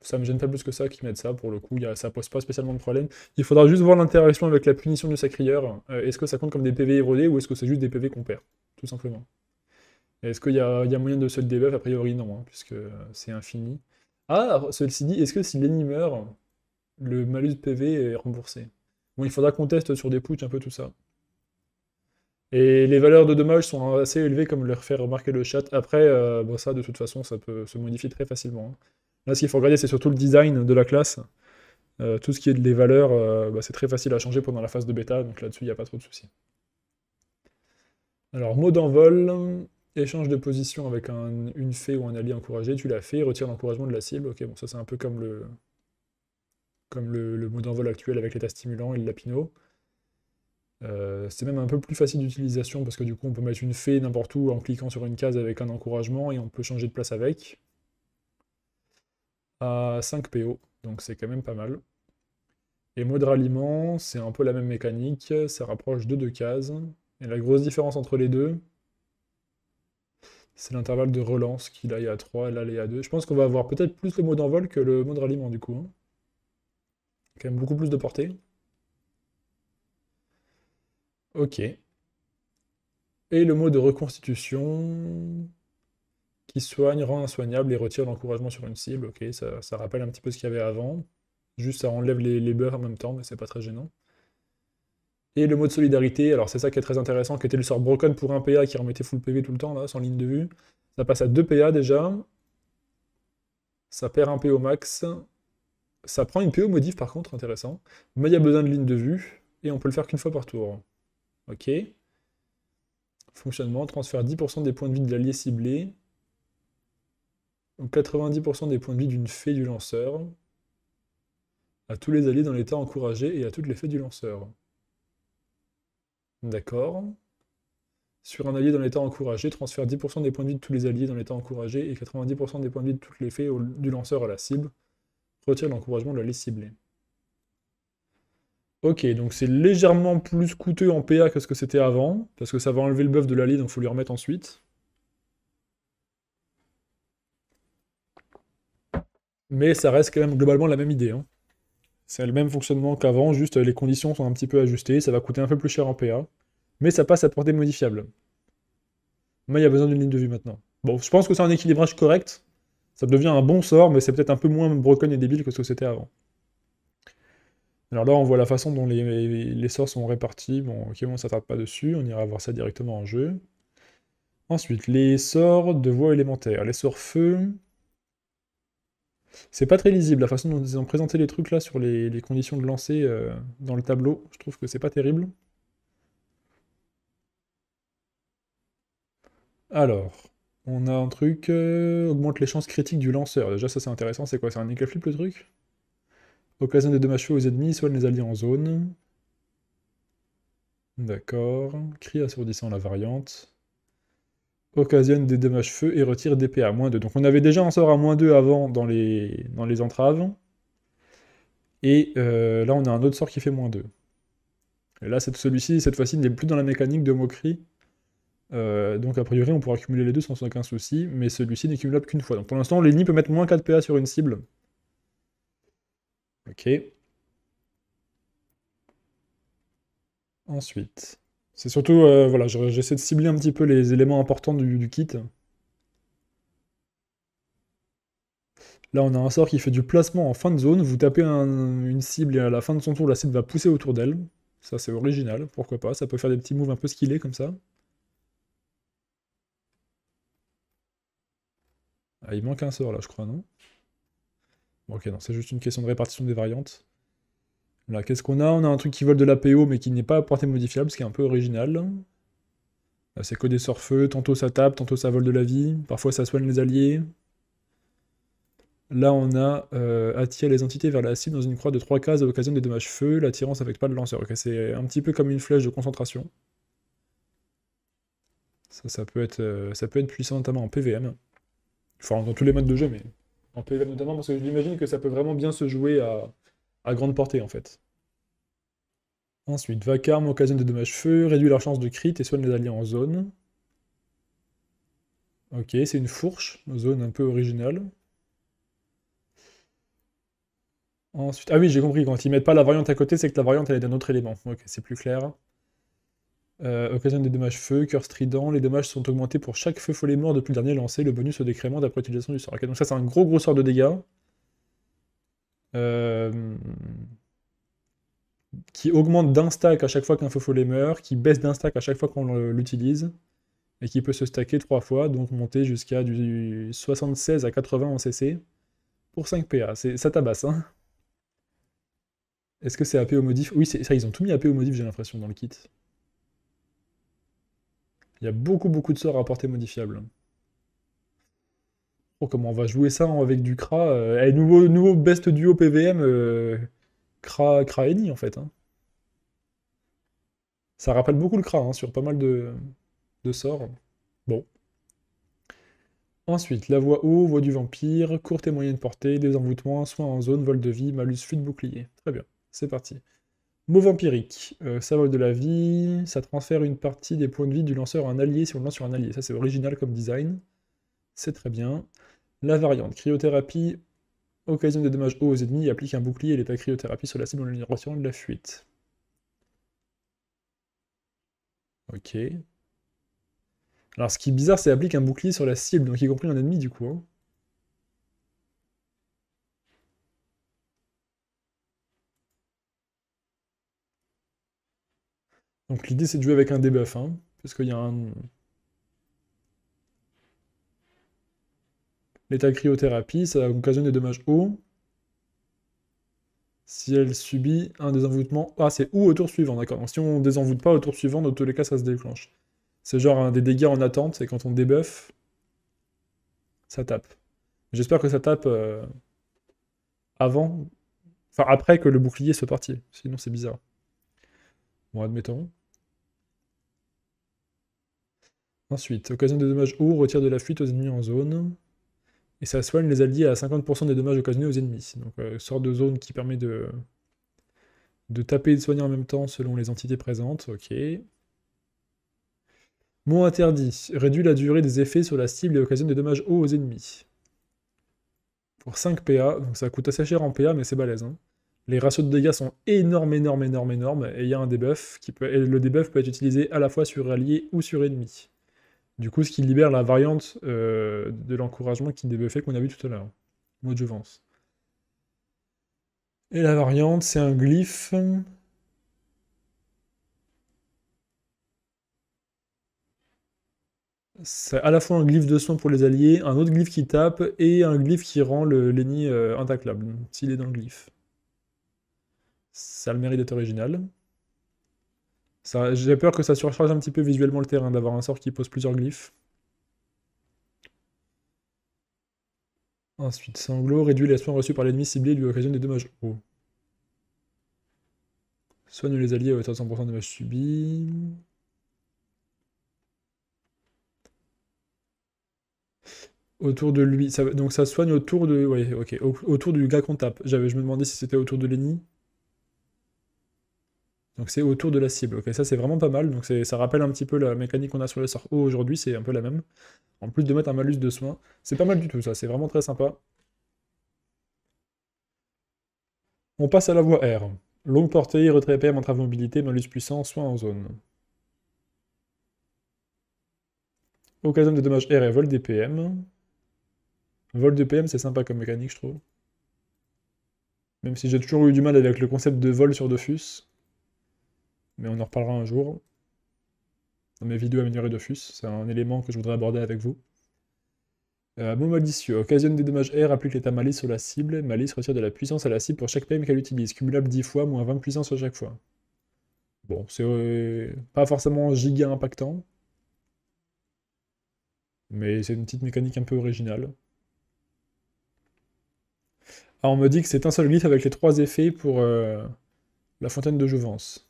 ça me gêne pas plus que ça qu'ils mettent ça. Pour le coup, y a, ça pose pas spécialement de problème. Il faudra juste voir l'interaction avec la punition du sacrilleur. Euh, est-ce que ça compte comme des PV érodés ou est-ce que c'est juste des PV qu'on perd Tout simplement. Est-ce qu'il y, a, moyen de se le débuff A priori, non, hein, puisque c'est infini. Ah, ceci dit, est-ce que si l'ennemi meurt, le malus PV est remboursé il faudra qu'on teste sur des puts un peu tout ça. Et les valeurs de dommages sont assez élevées, comme le fait remarquer le chat. Après, euh, bon, bah, ça, de toute façon, ça peut se modifier très facilement. Hein. Là, ce qu'il faut regarder, c'est surtout le design de la classe. Euh, tout ce qui est des valeurs, euh, bah, c'est très facile à changer pendant la phase de bêta, donc là-dessus, il n'y a pas trop de soucis. Alors, mot d'envol, échange de position avec une fée ou un allié encouragé, tu l'as fait, retire l'encouragement de la cible. Ok, bon, ça, c'est un peu comme le, comme le, mode envol actuel avec l'état stimulant et le lapino. Euh, c'est même un peu plus facile d'utilisation parce que du coup on peut mettre une fée n'importe où en cliquant sur une case avec un encouragement et on peut changer de place avec. À 5 PO, donc c'est quand même pas mal. Et mode ralliement, c'est un peu la même mécanique, ça rapproche de deux cases. Et la grosse différence entre les deux, c'est l'intervalle de relance qui là est à 3 là il est à 2. Je pense qu'on va avoir peut-être plus le mode d'envol que le mode ralliement du coup. Hein quand même beaucoup plus de portée. Ok. Et le mot de reconstitution qui soigne, rend insoignable et retire l'encouragement sur une cible. Ok, ça, rappelle un petit peu ce qu'il y avait avant. Juste ça enlève les, les beurs en même temps, mais c'est pas très gênant. Et le mot de solidarité, alors c'est ça qui est très intéressant, qui était le sort broken pour un PA qui remettait full PV tout le temps, sans ligne de vue. Ça passe à 2 PA déjà. Ça perd un P au max. Ça prend une PO modif par contre, intéressant. Mais il y a besoin de ligne de vue, et on peut le faire qu'une fois par tour. Ok. Fonctionnement, transfert 10% des points de vie de l'allié ciblé. 90% des points de vie d'une fée du lanceur. À tous les alliés dans l'état encouragé et à toutes les fées du lanceur. D'accord. Sur un allié dans l'état encouragé, transfert 10% des points de vie de tous les alliés dans l'état encouragé et 90% des points de vie de toutes les fées du lanceur à la cible retire l'encouragement de la liste ciblée. Ok, donc c'est légèrement plus coûteux en PA que ce que c'était avant, parce que ça va enlever le buff de la liste, donc il faut lui remettre ensuite. Mais ça reste quand même globalement la même idée. Hein. C'est le même fonctionnement qu'avant, juste les conditions sont un petit peu ajustées, ça va coûter un peu plus cher en PA, mais ça passe à portée modifiable. Moi, il y a besoin d'une ligne de vue maintenant. Bon, je pense que c'est un équilibrage correct, ça devient un bon sort, mais c'est peut-être un peu moins broken et débile que ce que c'était avant. Alors là, on voit la façon dont les, sorts sont répartis. Bon, ok, on ne s'attarde pas dessus, on ira voir ça directement en jeu. Ensuite, les sorts de voie élémentaire. Les sorts feu... C'est pas très lisible, la façon dont ils ont présenté les trucs là sur les, conditions de lancer euh, dans le tableau. Je trouve que c'est pas terrible. Alors, on a un truc, euh, augmente les chances critiques du lanceur. Déjà, ça c'est intéressant, c'est quoi C'est un nickel flip le truc Occasion des dommages feux aux ennemis, soigne les alliés en zone. D'accord. Cri assourdissant, la variante. Occasionne des dommages feu et retire des à moins 2. Donc on avait déjà un sort à moins 2 avant dans les, dans les entraves. Et euh, là, on a un autre sort qui fait moins 2. Et là, celui-ci, cette fois-ci, n'est plus dans la mécanique de moquerie euh, donc a priori on pourra accumuler les deux sans aucun souci, mais celui-ci n'est cumulable qu'une fois. Donc pour l'instant l'ennemi peut mettre moins 4 PA sur une cible. Ok. Ensuite, c'est surtout, euh, voilà, j'essaie de cibler un petit peu les éléments importants du, kit. Là, on a un sort qui fait du placement en fin de zone. Vous tapez une cible et à la fin de son tour, la cible va pousser autour d'elle. Ça, c'est original, pourquoi pas. Ça peut faire des petits moves un peu skillés comme ça. Ah, il manque un sort là, je crois, non bon, Ok, non, c'est juste une question de répartition des variantes. Là, qu'est-ce qu'on a On a un truc qui vole de l'APO mais qui n'est pas à portée modifiable, ce qui est un peu original. C'est que des sorts feu, tantôt ça tape, tantôt ça vole de la vie, parfois ça soigne les alliés. Là, on a euh, attire les entités vers la cible dans une croix de 3 cases à l'occasion des dommages feu, l'attirance avec pas de lanceur. c'est un petit peu comme une flèche de concentration. Ça, ça peut être, euh, ça peut être puissant, notamment en PVM. Enfin, dans tous les modes de jeu, mais en PvP notamment, parce que j'imagine que ça peut vraiment bien se jouer à, grande portée, en fait. Ensuite, Vacarme occasionne des dommages feu, réduit leur chance de crit et soigne les alliés en zone. Ok, c'est une fourche, zone un peu originale. Ensuite, ah oui, j'ai compris, quand ils mettent pas la variante à côté, c'est que la variante elle est d'un autre élément. Ok, c'est plus clair occasion euh, occasionne des dommages feu, cœur strident, les dommages sont augmentés pour chaque feu follet mort depuis le dernier lancé, le bonus au décrément d'après l'utilisation du sort. donc ça c'est un gros gros sort de dégâts. Euh, qui augmente d'un stack à chaque fois qu'un feu follet meurt, qui baisse d'un stack à chaque fois qu'on l'utilise, et qui peut se stacker trois fois, donc monter jusqu'à du 76 à 80 en CC pour 5 PA. Ça tabasse, hein. Est-ce que c'est AP au modif Oui, ça, ils ont tout mis AP au modif, j'ai l'impression, dans le kit. Il y a beaucoup, beaucoup de sorts à portée modifiable. Oh, comment on va jouer ça hein, avec du Kra euh, eh, nouveau, nouveau best duo PVM, cra euh, Kra, eni en fait. Hein. Ça rappelle beaucoup le Kra hein, sur pas mal de, sorts. Bon. Ensuite, la voix haut, voix du vampire, courte et moyenne portée, désenvoûtement, soin en zone, vol de vie, malus, fuite, bouclier. Très bien, c'est parti. Mauve empirique, euh, ça vole de la vie, ça transfère une partie des points de vie du lanceur à un allié si on le lance sur un allié. Ça c'est original comme design, c'est très bien. La variante, cryothérapie, occasionne des dommages aux ennemis, applique un bouclier et l'état cryothérapie sur la cible en retirant de la fuite. Ok. Alors ce qui est bizarre, c'est applique un bouclier sur la cible, donc y compris un ennemi du coup. Hein. Donc l'idée c'est de jouer avec un debuff, hein, parce qu'il y a un... L'état cryothérapie, ça occasionne des dommages hauts si elle subit un désenvoûtement. Ah, c'est ou au tour suivant, d'accord. Donc si on désenvoûte pas au tour suivant, dans tous les cas, ça se déclenche. C'est genre un des dégâts en attente, c'est quand on debuff... ça tape. J'espère que ça tape euh, avant, enfin après que le bouclier soit parti, sinon c'est bizarre. Bon, admettons. Ensuite, occasion de dommages hauts, retire de la fuite aux ennemis en zone. Et ça soigne les alliés à 50% des dommages occasionnés aux ennemis. Donc euh, sorte de zone qui permet de, de taper et de soigner en même temps selon les entités présentes. Ok. Mot interdit. Réduit la durée des effets sur la cible et occasionne des dommages hauts aux ennemis. Pour 5 PA, donc ça coûte assez cher en PA, mais c'est balèze. Hein. Les ratios de dégâts sont énormes, énormes, énormes, énormes, et il y a un debuff qui peut. le debuff peut être utilisé à la fois sur allié ou sur ennemi. Du coup, ce qui libère la variante euh, de l'encouragement qui débuffait qu'on a vu tout à l'heure. je pense. Et la variante, c'est un glyphe. C'est à la fois un glyphe de soin pour les alliés, un autre glyphe qui tape et un glyphe qui rend le leni euh, intaclable, s'il est dans le glyphe. Ça a le mérite d'être original. J'ai peur que ça surcharge un petit peu visuellement le terrain d'avoir un sort qui pose plusieurs glyphes. Ensuite, sanglot réduit les soins reçus par l'ennemi ciblé et lui occasionne des dommages. Oh. Soigne les alliés à hauteur de 100% des dommages subis. Autour de lui, ça, donc ça soigne autour de, ouais, ok, autour du gars qu'on tape. je me demandais si c'était autour de l'ennemi. Donc c'est autour de la cible. Ok, ça c'est vraiment pas mal. Donc ça rappelle un petit peu la mécanique qu'on a sur le sort O aujourd'hui, c'est un peu la même. En plus de mettre un malus de soin, c'est pas mal du tout ça, c'est vraiment très sympa. On passe à la voie R. Longue portée, retrait PM, entrave mobilité, malus puissant, soin en zone. Occasion de dommages R et vol d'EPM. Vol de c'est sympa comme mécanique, je trouve. Même si j'ai toujours eu du mal avec le concept de vol sur Dofus mais on en reparlera un jour dans mes vidéos améliorées d'Office. C'est un élément que je voudrais aborder avec vous. Euh, bon malicieux. Occasionne des dommages R, applique l'état malice sur la cible. Malice retire de la puissance à la cible pour chaque PM qu'elle utilise. Cumulable 10 fois, moins 20 puissance à chaque fois. Bon, c'est euh, pas forcément giga impactant. Mais c'est une petite mécanique un peu originale. Alors ah, on me dit que c'est un seul mythe avec les trois effets pour euh, la fontaine de Jouvence.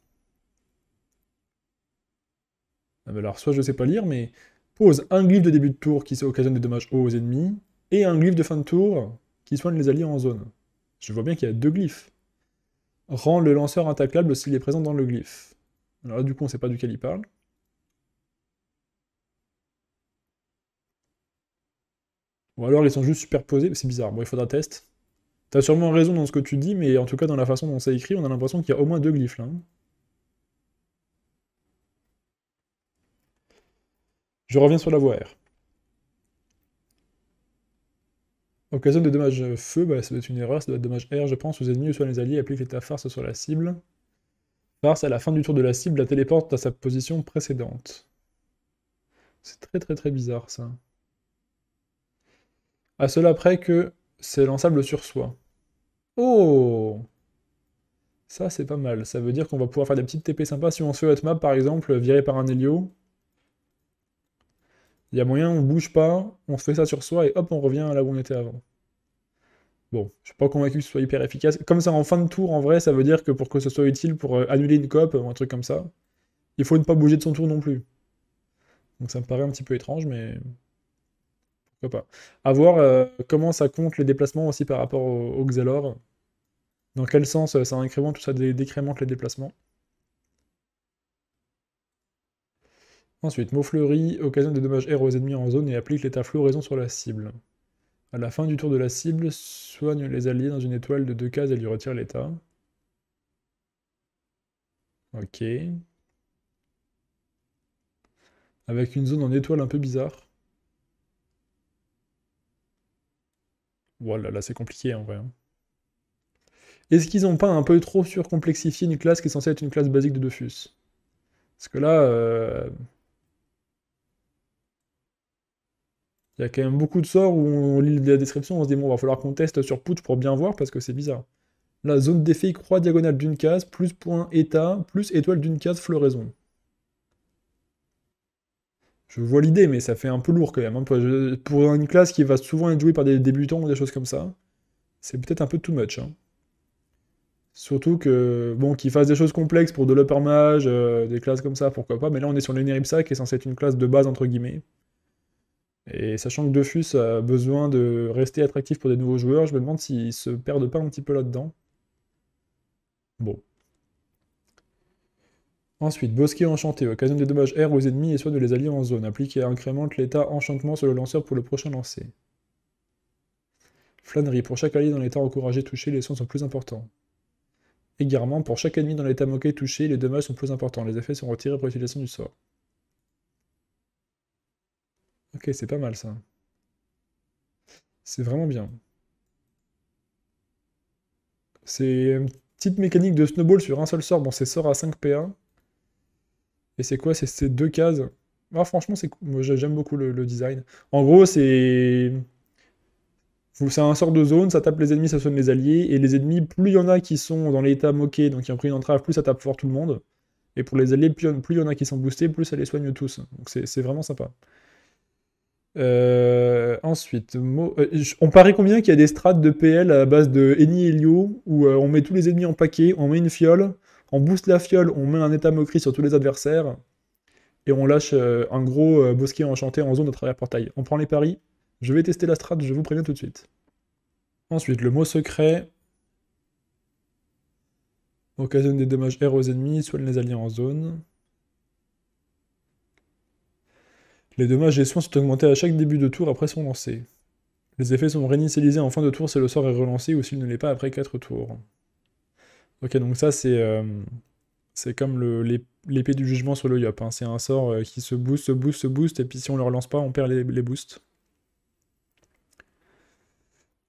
Ah ben alors soit je sais pas lire, mais pose un glyphe de début de tour qui occasionne des dommages hauts aux ennemis, et un glyphe de fin de tour qui soigne les alliés en zone. Je vois bien qu'il y a deux glyphes. Rend le lanceur intaclable s'il est présent dans le glyphe. Alors là, du coup, on sait pas duquel il parle. Ou alors, ils sont juste superposés. C'est bizarre. Bon, il faudra test. T'as sûrement raison dans ce que tu dis, mais en tout cas, dans la façon dont c'est écrit, on a l'impression qu'il y a au moins deux glyphes là. Je reviens sur la voie R. Occasion de dommage feu, bah, ça doit être une erreur, ça doit être dommage R, je pense, aux ennemis ou soit les alliés, applique ta farce sur la cible. Farce, à la fin du tour de la cible, la téléporte à sa position précédente. C'est très très très bizarre ça. À cela près que c'est lançable sur soi. Oh Ça c'est pas mal, ça veut dire qu'on va pouvoir faire des petites TP sympas si on se fait map par exemple, viré par un hélio il y a moyen, on bouge pas, on fait ça sur soi et hop, on revient là où on était avant. Bon, je suis pas convaincu que ce soit hyper efficace. Comme ça, en fin de tour, en vrai, ça veut dire que pour que ce soit utile pour euh, annuler une COP ou un truc comme ça, il faut ne pas bouger de son tour non plus. Donc ça me paraît un petit peu étrange, mais pourquoi pas. À voir euh, comment ça compte les déplacements aussi par rapport au, Xelor. Dans quel sens euh, ça incrémente ou ça décrémente les déplacements. Ensuite, mot occasionne des dommages R aux ennemis en zone et applique l'état floraison sur la cible. À la fin du tour de la cible, soigne les alliés dans une étoile de deux cases et lui retire l'état. Ok. Avec une zone en étoile un peu bizarre. Voilà, là c'est compliqué en vrai. Hein. Est-ce qu'ils n'ont pas un peu trop surcomplexifié une classe qui est censée être une classe basique de Dofus Parce que là, euh, Il y a quand même beaucoup de sorts où on lit la description, on se dit bon, va falloir qu'on teste sur put pour bien voir parce que c'est bizarre. La zone d'effet croix diagonale d'une case, plus point état, plus étoile d'une case floraison. Je vois l'idée, mais ça fait un peu lourd quand même. Hein. Pour une classe qui va souvent être jouée par des débutants ou des choses comme ça, c'est peut-être un peu too much. Hein. Surtout que, bon, qu'ils fassent des choses complexes pour de l'upper mage, euh, des classes comme ça, pourquoi pas, mais là on est sur l'Eneripsa qui est censé être une classe de base entre guillemets. Et sachant que Defus a besoin de rester attractif pour des nouveaux joueurs, je me demande s'ils se perdent pas un petit peu là-dedans. Bon. Ensuite, Bosquet enchanté, occasion des dommages R aux ennemis et soit de les alliés en zone. et incrémente l'état enchantement sur le lanceur pour le prochain lancer. Flânerie, pour chaque allié dans l'état encouragé touché, les soins sont plus importants. Égarement, pour chaque ennemi dans l'état moqué touché, les dommages sont plus importants. Les effets sont retirés pour l'utilisation du sort. Ok, c'est pas mal ça. C'est vraiment bien. C'est une petite mécanique de snowball sur un seul sort. Bon, c'est sort à 5 pa. Et c'est quoi C'est ces deux cases. Ah, franchement, c'est j'aime beaucoup le, design. En gros, c'est. C'est un sort de zone, ça tape les ennemis, ça sonne les alliés. Et les ennemis, plus il y en a qui sont dans l'état moqué, donc qui ont pris une entrave, plus ça tape fort tout le monde. Et pour les alliés, plus il y en a qui sont boostés, plus ça les soigne tous. Donc c'est vraiment sympa. Euh, ensuite, euh, on paraît combien qu'il y a des strats de PL à base de Eni Lio où euh, on met tous les ennemis en paquet, on met une fiole, on booste la fiole, on met un état moquerie sur tous les adversaires et on lâche un gros bosquet enchanté en zone à travers portail. On prend les paris. Je vais tester la strat, je vous préviens tout de suite. Ensuite, le mot secret occasionne des dommages R aux ennemis, soit les alliés en zone. Les dommages et soins sont augmentés à chaque début de tour après son lancer. Les effets sont réinitialisés en fin de tour si le sort est relancé ou s'il ne l'est pas après 4 tours. Ok, donc ça c'est euh, comme l'épée du jugement sur le Yop. Hein. C'est un sort euh, qui se booste, se booste, se booste, et puis si on le relance pas, on perd les, boosts.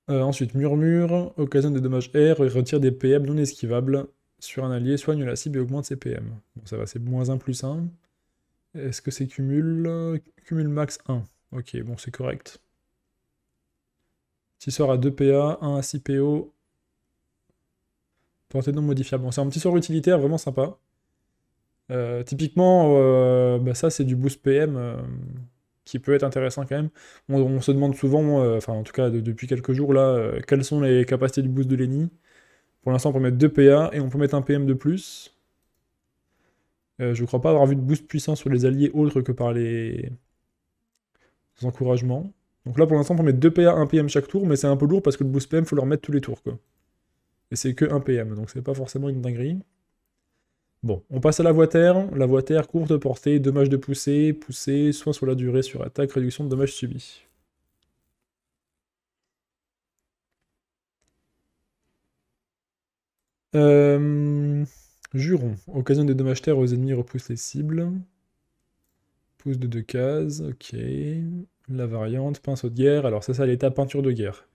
Euh, ensuite, murmure, occasionne des dommages R, retire des PM non esquivables sur un allié, soigne la cible et augmente ses PM. Bon, ça va, c'est moins 1 plus 1. Est-ce que c'est cumul Cumul max 1. Ok, bon, c'est correct. Petit sort à 2 PA, 1 à 6 PO. Portée non modifiable. c'est un petit sort utilitaire vraiment sympa. Euh, typiquement, euh, bah, ça, c'est du boost PM euh, qui peut être intéressant quand même. On, se demande souvent, enfin, en tout cas, depuis quelques jours là, quelles sont les capacités du boost de Lenny. Pour l'instant, on peut mettre 2 PA et on peut mettre un PM de plus. Euh, je ne crois pas avoir vu de boost puissant sur les alliés autres que par les, encouragements. Donc là, pour l'instant, on met 2 PA, 1 PM chaque tour, mais c'est un peu lourd parce que le boost PM, il faut le remettre tous les tours. Quoi. Et c'est que 1 PM, donc c'est pas forcément une dinguerie. Bon, on passe à la voie terre. La voie terre, courte portée, dommage de poussée, poussée, soin sur la durée, sur attaque, réduction de dommages subis. Euh... Jurons. Occasion des dommages terre aux ennemis repousse les cibles. Pousse de deux cases, ok. La variante, pinceau de guerre. Alors ça, c'est l'état peinture de guerre.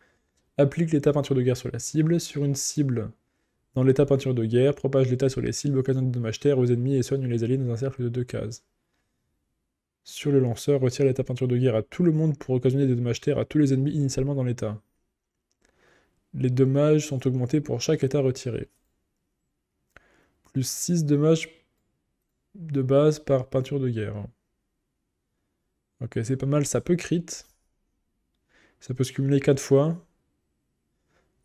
Applique l'état peinture de guerre sur la cible. Sur une cible dans l'état peinture de guerre, propage l'état sur les cibles, occasion des dommages terre aux ennemis et soigne les alliés dans un cercle de deux cases. Sur le lanceur, retire l'état peinture de guerre à tout le monde pour occasionner des dommages terre à tous les ennemis initialement dans l'état. Les dommages sont augmentés pour chaque état retiré plus 6 dommages de base par peinture de guerre. Ok, c'est pas mal, ça peut crit. Ça peut se cumuler 4 fois.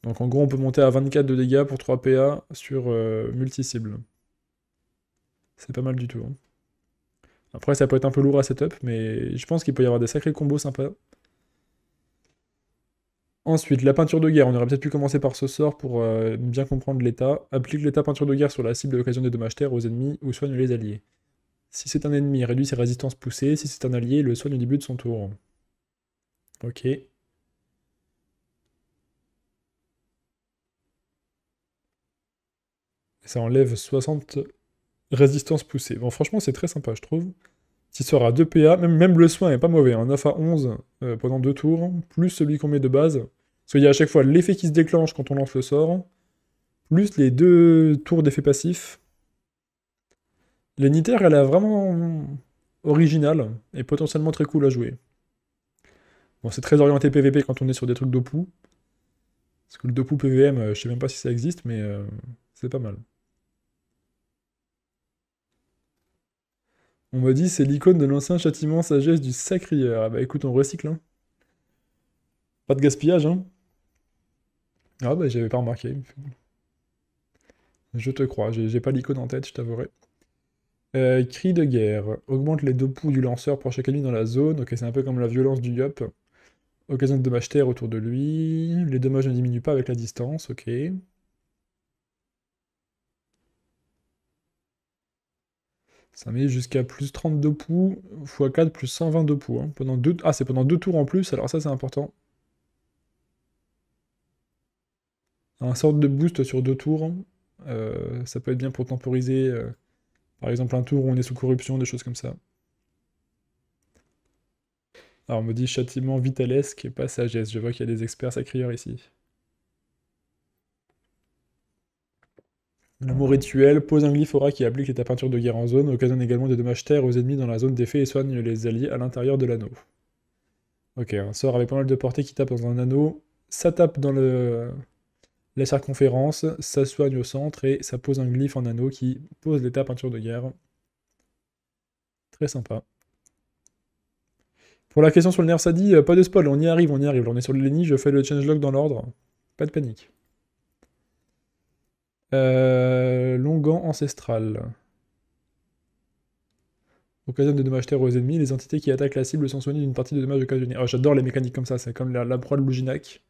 Donc en gros, on peut monter à 24 de dégâts pour 3 PA sur euh, multi-cible. C'est pas mal du tout. Hein. Après, ça peut être un peu lourd à setup, mais je pense qu'il peut y avoir des sacrés combos sympas. Ensuite, la peinture de guerre. On aurait peut-être pu commencer par ce sort pour euh, bien comprendre l'état. Applique l'état peinture de guerre sur la cible de l'occasion des dommages terres aux ennemis ou soigne les alliés. Si c'est un ennemi, réduit ses résistances poussées. Si c'est un allié, le soigne au début de son tour. Ok. Ça enlève 60 résistances poussées. Bon, franchement, c'est très sympa, je trouve. Si ça 2 PA, même, le soin est pas mauvais, Un hein. 9 à 11 euh, pendant 2 tours, plus celui qu'on met de base, parce qu'il y a à chaque fois l'effet qui se déclenche quand on lance le sort, plus les deux tours d'effet passif. L'unitaire, elle est vraiment originale et potentiellement très cool à jouer. Bon, c'est très orienté PVP quand on est sur des trucs d'Opu. Parce que le Dopu PVM, euh, je sais même pas si ça existe, mais euh, c'est pas mal. On me dit c'est l'icône de l'ancien châtiment sagesse du sacrieur. Ah bah écoute, on recycle. Hein. Pas de gaspillage, hein. Ah bah j'avais pas remarqué. Je te crois, j'ai pas l'icône en tête, je t'avouerai. Euh, cri de guerre. Augmente les deux poux du lanceur pour chaque ennemi dans la zone. Ok, c'est un peu comme la violence du Yop. Occasion de dommages terre autour de lui. Les dommages ne diminuent pas avec la distance. Ok. Ça met jusqu'à plus 32 poux, x4, plus 122 poux. Hein. Pendant deux... Ah, c'est pendant deux tours en plus, alors ça c'est important. Un sort de boost sur deux tours, euh, ça peut être bien pour temporiser, euh, par exemple un tour où on est sous corruption, des choses comme ça. Alors on me dit châtiment vitalesque et pas sagesse. Je vois qu'il y a des experts sacrilleurs ici. Le mot rituel pose un glyphora qui applique les peinture de guerre en zone, occasionne également des dommages terre aux ennemis dans la zone d'effet et soigne les alliés à l'intérieur de l'anneau. Ok, un sort avec pas mal de portée qui tape dans un anneau, ça tape dans le, la circonférence, ça soigne au centre et ça pose un glyphe en anneau qui pose l'état peinture de guerre. Très sympa. Pour la question sur le nerf, ça dit euh, pas de spoil, on y arrive, on y arrive. On est sur le Lenny, je fais le changelog dans l'ordre. Pas de panique. Euh, Longan ancestral. Occasion de dommages terre aux ennemis, les entités qui attaquent la cible sont soignées d'une partie de dommages occasionnés. Oh, j'adore les mécaniques comme ça, c'est comme la, la proie de Bouginac.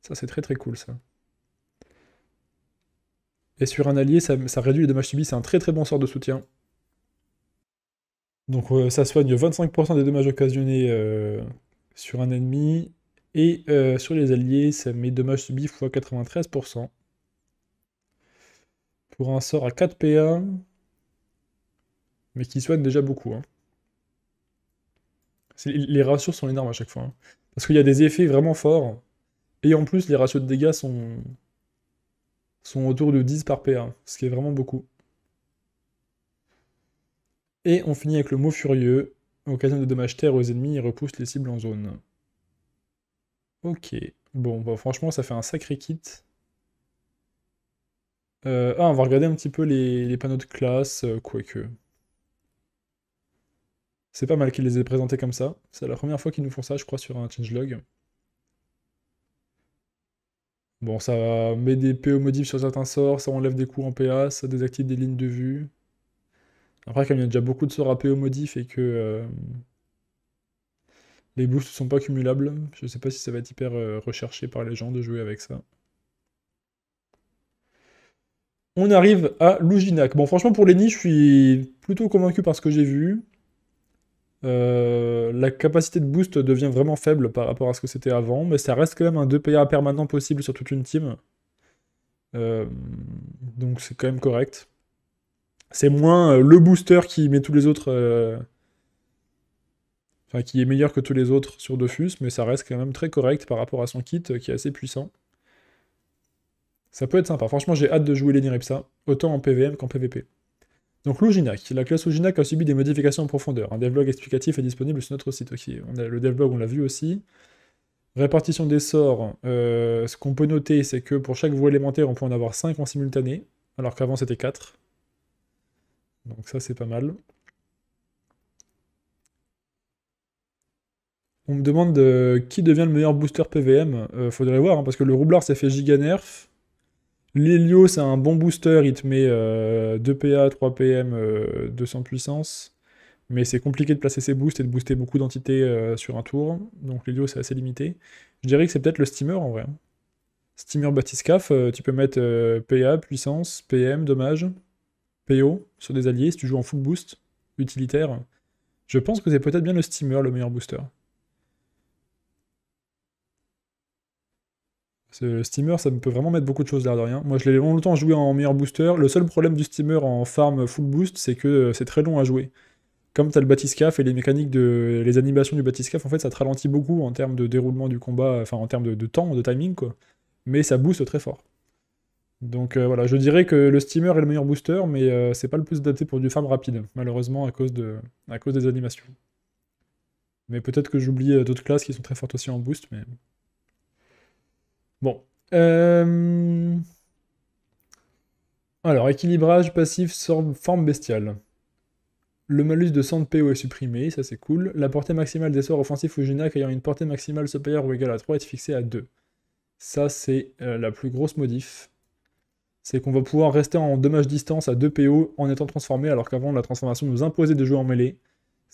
Ça, c'est très très cool ça. Et sur un allié, ça, réduit les dommages subis, c'est un très très bon sort de soutien. Donc euh, ça soigne 25% des dommages occasionnés euh, sur un ennemi. Et euh, sur les alliés, ça met dommages subis x 93%. Pour un sort à 4 PA. Mais qui soigne déjà beaucoup. Hein. Les ratios sont énormes à chaque fois. Hein. Parce qu'il y a des effets vraiment forts. Et en plus, les ratios de dégâts sont, sont autour de 10 par PA, ce qui est vraiment beaucoup. Et on finit avec le mot furieux. Occasion de dommages terre aux ennemis et repousse les cibles en zone. Ok. Bon, bah, franchement, ça fait un sacré kit. Euh, ah, on va regarder un petit peu les, panneaux de classe, euh, quoique. C'est pas mal qu'ils les aient présentés comme ça. C'est la première fois qu'ils nous font ça, je crois, sur un changelog. Bon, ça met des PO modifs sur certains sorts, ça enlève des coups en PA, ça désactive des lignes de vue. Après, comme il y a déjà beaucoup de sorts à PO modif et que euh, les boosts ne sont pas cumulables, je ne sais pas si ça va être hyper euh, recherché par les gens de jouer avec ça. On arrive à Luginac. Bon, franchement, pour les nids, je suis plutôt convaincu par ce que j'ai vu. Euh, la capacité de boost devient vraiment faible par rapport à ce que c'était avant, mais ça reste quand même un 2PA permanent possible sur toute une team. Euh, donc c'est quand même correct. C'est moins euh, le booster qui met tous les autres. qui est meilleur que tous les autres sur Dofus, mais ça reste quand même très correct par rapport à son kit qui est assez puissant. Ça peut être sympa. Franchement, j'ai hâte de jouer les Niripsa, autant en PVM qu'en PVP. Donc Loginac, la classe Loginac a subi des modifications en profondeur. Un devlog explicatif est disponible sur notre site. Ok, on le devlog, on l'a vu aussi. Répartition des sorts, euh, ce qu'on peut noter, c'est que pour chaque voie élémentaire, on peut en avoir 5 en simultané, alors qu'avant c'était 4. Donc ça, c'est pas mal. On me demande qui devient le meilleur booster PVM. Il euh, faudrait voir, hein, parce que le roublard s'est fait giga nerf. L'Helio, c'est un bon booster, il te met 2 PA, 3 PM, 200 puissance. Mais c'est compliqué de placer ses boosts et de booster beaucoup d'entités euh, sur un tour. Donc l'Helio, c'est assez limité. Je dirais que c'est peut-être le steamer en vrai. Steamer Batiscaf, euh, tu peux mettre euh, PA, puissance, PM, dommage, PO sur des alliés si tu joues en full boost, utilitaire. Je pense que c'est peut-être bien le steamer le meilleur booster. ce steamer, ça peut vraiment mettre beaucoup de choses l'air de rien. Moi, je l'ai longtemps joué en meilleur booster. Le seul problème du steamer en farm full boost, c'est que euh, c'est très long à jouer. Comme t'as le batiscaf et les mécaniques de. les animations du batiscaf, en fait, ça te ralentit beaucoup en termes de déroulement du combat, enfin, en termes de, temps, de timing, quoi. Mais ça booste très fort. Donc euh, voilà, je dirais que le steamer est le meilleur booster, mais euh, c'est pas le plus adapté pour du farm rapide, malheureusement, à cause, de, à cause des animations. Mais peut-être que j'oublie d'autres classes qui sont très fortes aussi en boost, mais. Bon. Euh, alors, équilibrage passif forme bestiale. Le malus de 100 de PO est supprimé, ça c'est cool. La portée maximale des sorts offensifs ou génériques ayant une portée maximale supérieure ou égale à 3 est fixée à 2. Ça c'est euh, la plus grosse modif. C'est qu'on va pouvoir rester en dommage distance à 2 PO en étant transformé alors qu'avant la transformation nous imposait de jouer en mêlée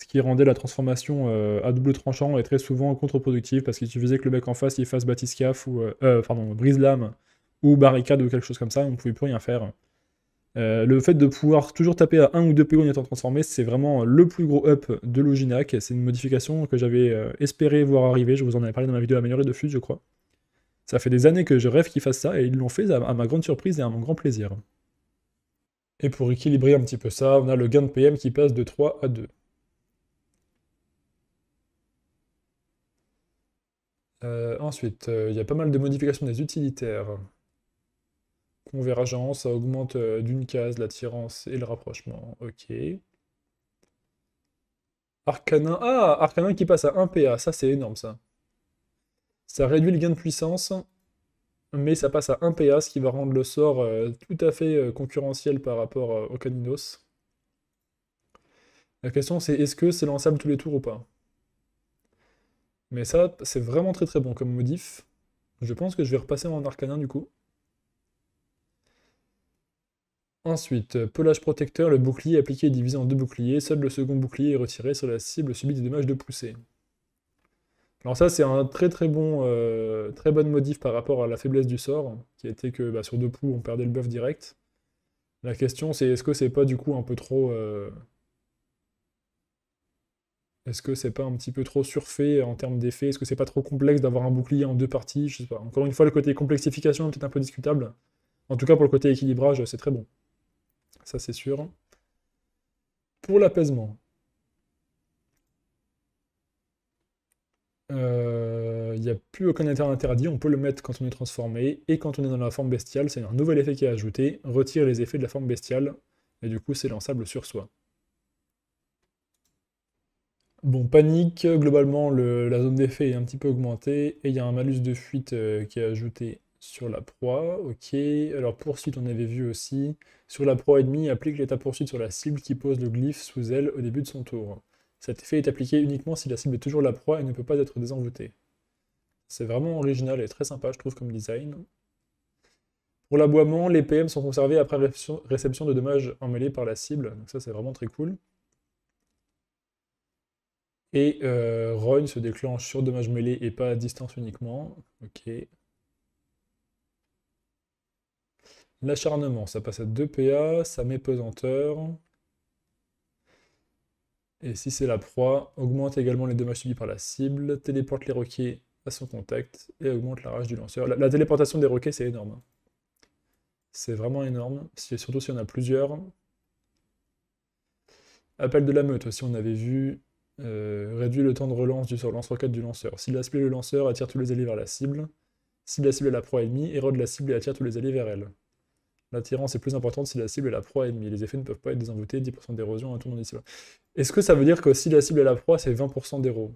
ce qui rendait la transformation euh, à double tranchant et très souvent contre-productive parce qu'il suffisait que le mec en face il fasse Batiscaf ou euh, euh, brise lame ou barricade ou quelque chose comme ça, on ne pouvait plus rien faire. le fait de pouvoir toujours taper à 1 ou 2 PO en étant transformé, c'est vraiment le plus gros up de Loginac. C'est une modification que j'avais espéré voir arriver. Je vous en avais parlé dans ma vidéo améliorée de Fuse, je crois. Ça fait des années que je rêve qu'ils fassent ça et ils l'ont fait à ma grande surprise et à mon grand plaisir. Et pour équilibrer un petit peu ça, on a le gain de PM qui passe de 3 à 2. Euh, ensuite, euh, il y a pas mal de modifications des utilitaires. Convergence, ça augmente euh, d'une case l'attirance et le rapprochement. Ok. Arcanin. Ah Arcanin qui passe à 1 PA. Ça, c'est énorme, ça. Ça réduit le gain de puissance, mais ça passe à 1 PA, ce qui va rendre le sort tout à fait concurrentiel par rapport au Caninos. La question, c'est est-ce que c'est lançable tous les tours ou pas mais ça, c'est vraiment très très bon comme modif. Je pense que je vais repasser en arcanin du coup. Ensuite, euh, pelage protecteur, le bouclier appliqué est divisé en deux boucliers, seul le second bouclier est retiré sur la cible subit des dommages de poussée. Alors ça c'est un très très bon, euh, très bonne modif par rapport à la faiblesse du sort, qui était que bah, sur deux coups on perdait le buff direct. La question c'est est-ce que c'est pas du coup un peu trop... Euh, est-ce que c'est pas un petit peu trop surfait en termes d'effets Est-ce que c'est pas trop complexe d'avoir un bouclier en deux parties Je sais pas. Encore une fois, le côté complexification est peut-être un peu discutable. En tout cas, pour le côté équilibrage, c'est très bon. Ça, c'est sûr. Pour l'apaisement. Euh, il n'y a plus aucun interdit, on peut le mettre quand on est transformé, et quand on est dans la forme bestiale, c'est un nouvel effet qui est ajouté, retire les effets de la forme bestiale, et du coup c'est lançable sur soi. Bon, panique, globalement, la zone d'effet est un petit peu augmentée et il y a un malus de fuite euh, qui est ajouté sur la proie. Ok, alors poursuite, on avait vu aussi. Sur la proie ennemie, applique l'état poursuite sur la cible qui pose le glyphe sous elle au début de son tour. Cet effet est appliqué uniquement si la cible est toujours la proie et ne peut pas être désenvoûtée. C'est vraiment original et très sympa, je trouve, comme design. Pour l'aboiement, les PM sont conservés après réception de dommages emmêlés par la cible, donc ça c'est vraiment très cool. Et euh, Rogne se déclenche sur dommage mêlé et pas à distance uniquement. Ok. L'acharnement, ça passe à 2 PA, ça met pesanteur. Et si c'est la proie, augmente également les dommages subis par la cible, téléporte les roquets à son contact et augmente la rage du lanceur. La, téléportation des roquets, c'est énorme. C'est vraiment énorme, surtout si on a plusieurs. Appel de la meute, aussi on avait vu euh, réduit le temps de relance du lance-roquette du lanceur. Si est le lanceur attire tous les alliés vers la cible, si la cible est la proie ennemie, érode la cible et attire tous les alliés vers elle. L'attirance est plus importante si la cible est la proie ennemie. Les effets ne peuvent pas être désenvoûtés, 10% d'érosion à hein, tout le monde Est-ce que ça veut dire que si la cible est la proie, c'est 20% d'héros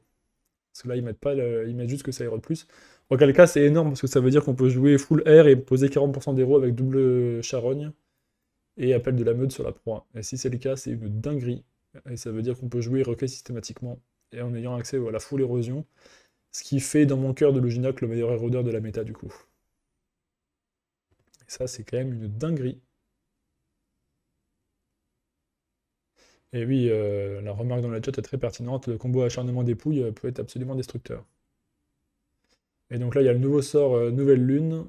Parce que là, ils mettent, pas mettent juste que ça érode plus. En quel cas, c'est énorme parce que ça veut dire qu'on peut jouer full air et poser 40% d'héros avec double charogne et appel de la meute sur la proie. Et si c'est le cas, c'est une dinguerie. Et ça veut dire qu'on peut jouer Rocket systématiquement et en ayant accès à la full érosion. Ce qui fait dans mon cœur de Loginoc le meilleur érodeur de la méta du coup. Et ça, c'est quand même une dinguerie. Et oui, euh, la remarque dans la chat est très pertinente. Le combo acharnement dépouille euh, peut être absolument destructeur. Et donc là, il y a le nouveau sort euh, Nouvelle Lune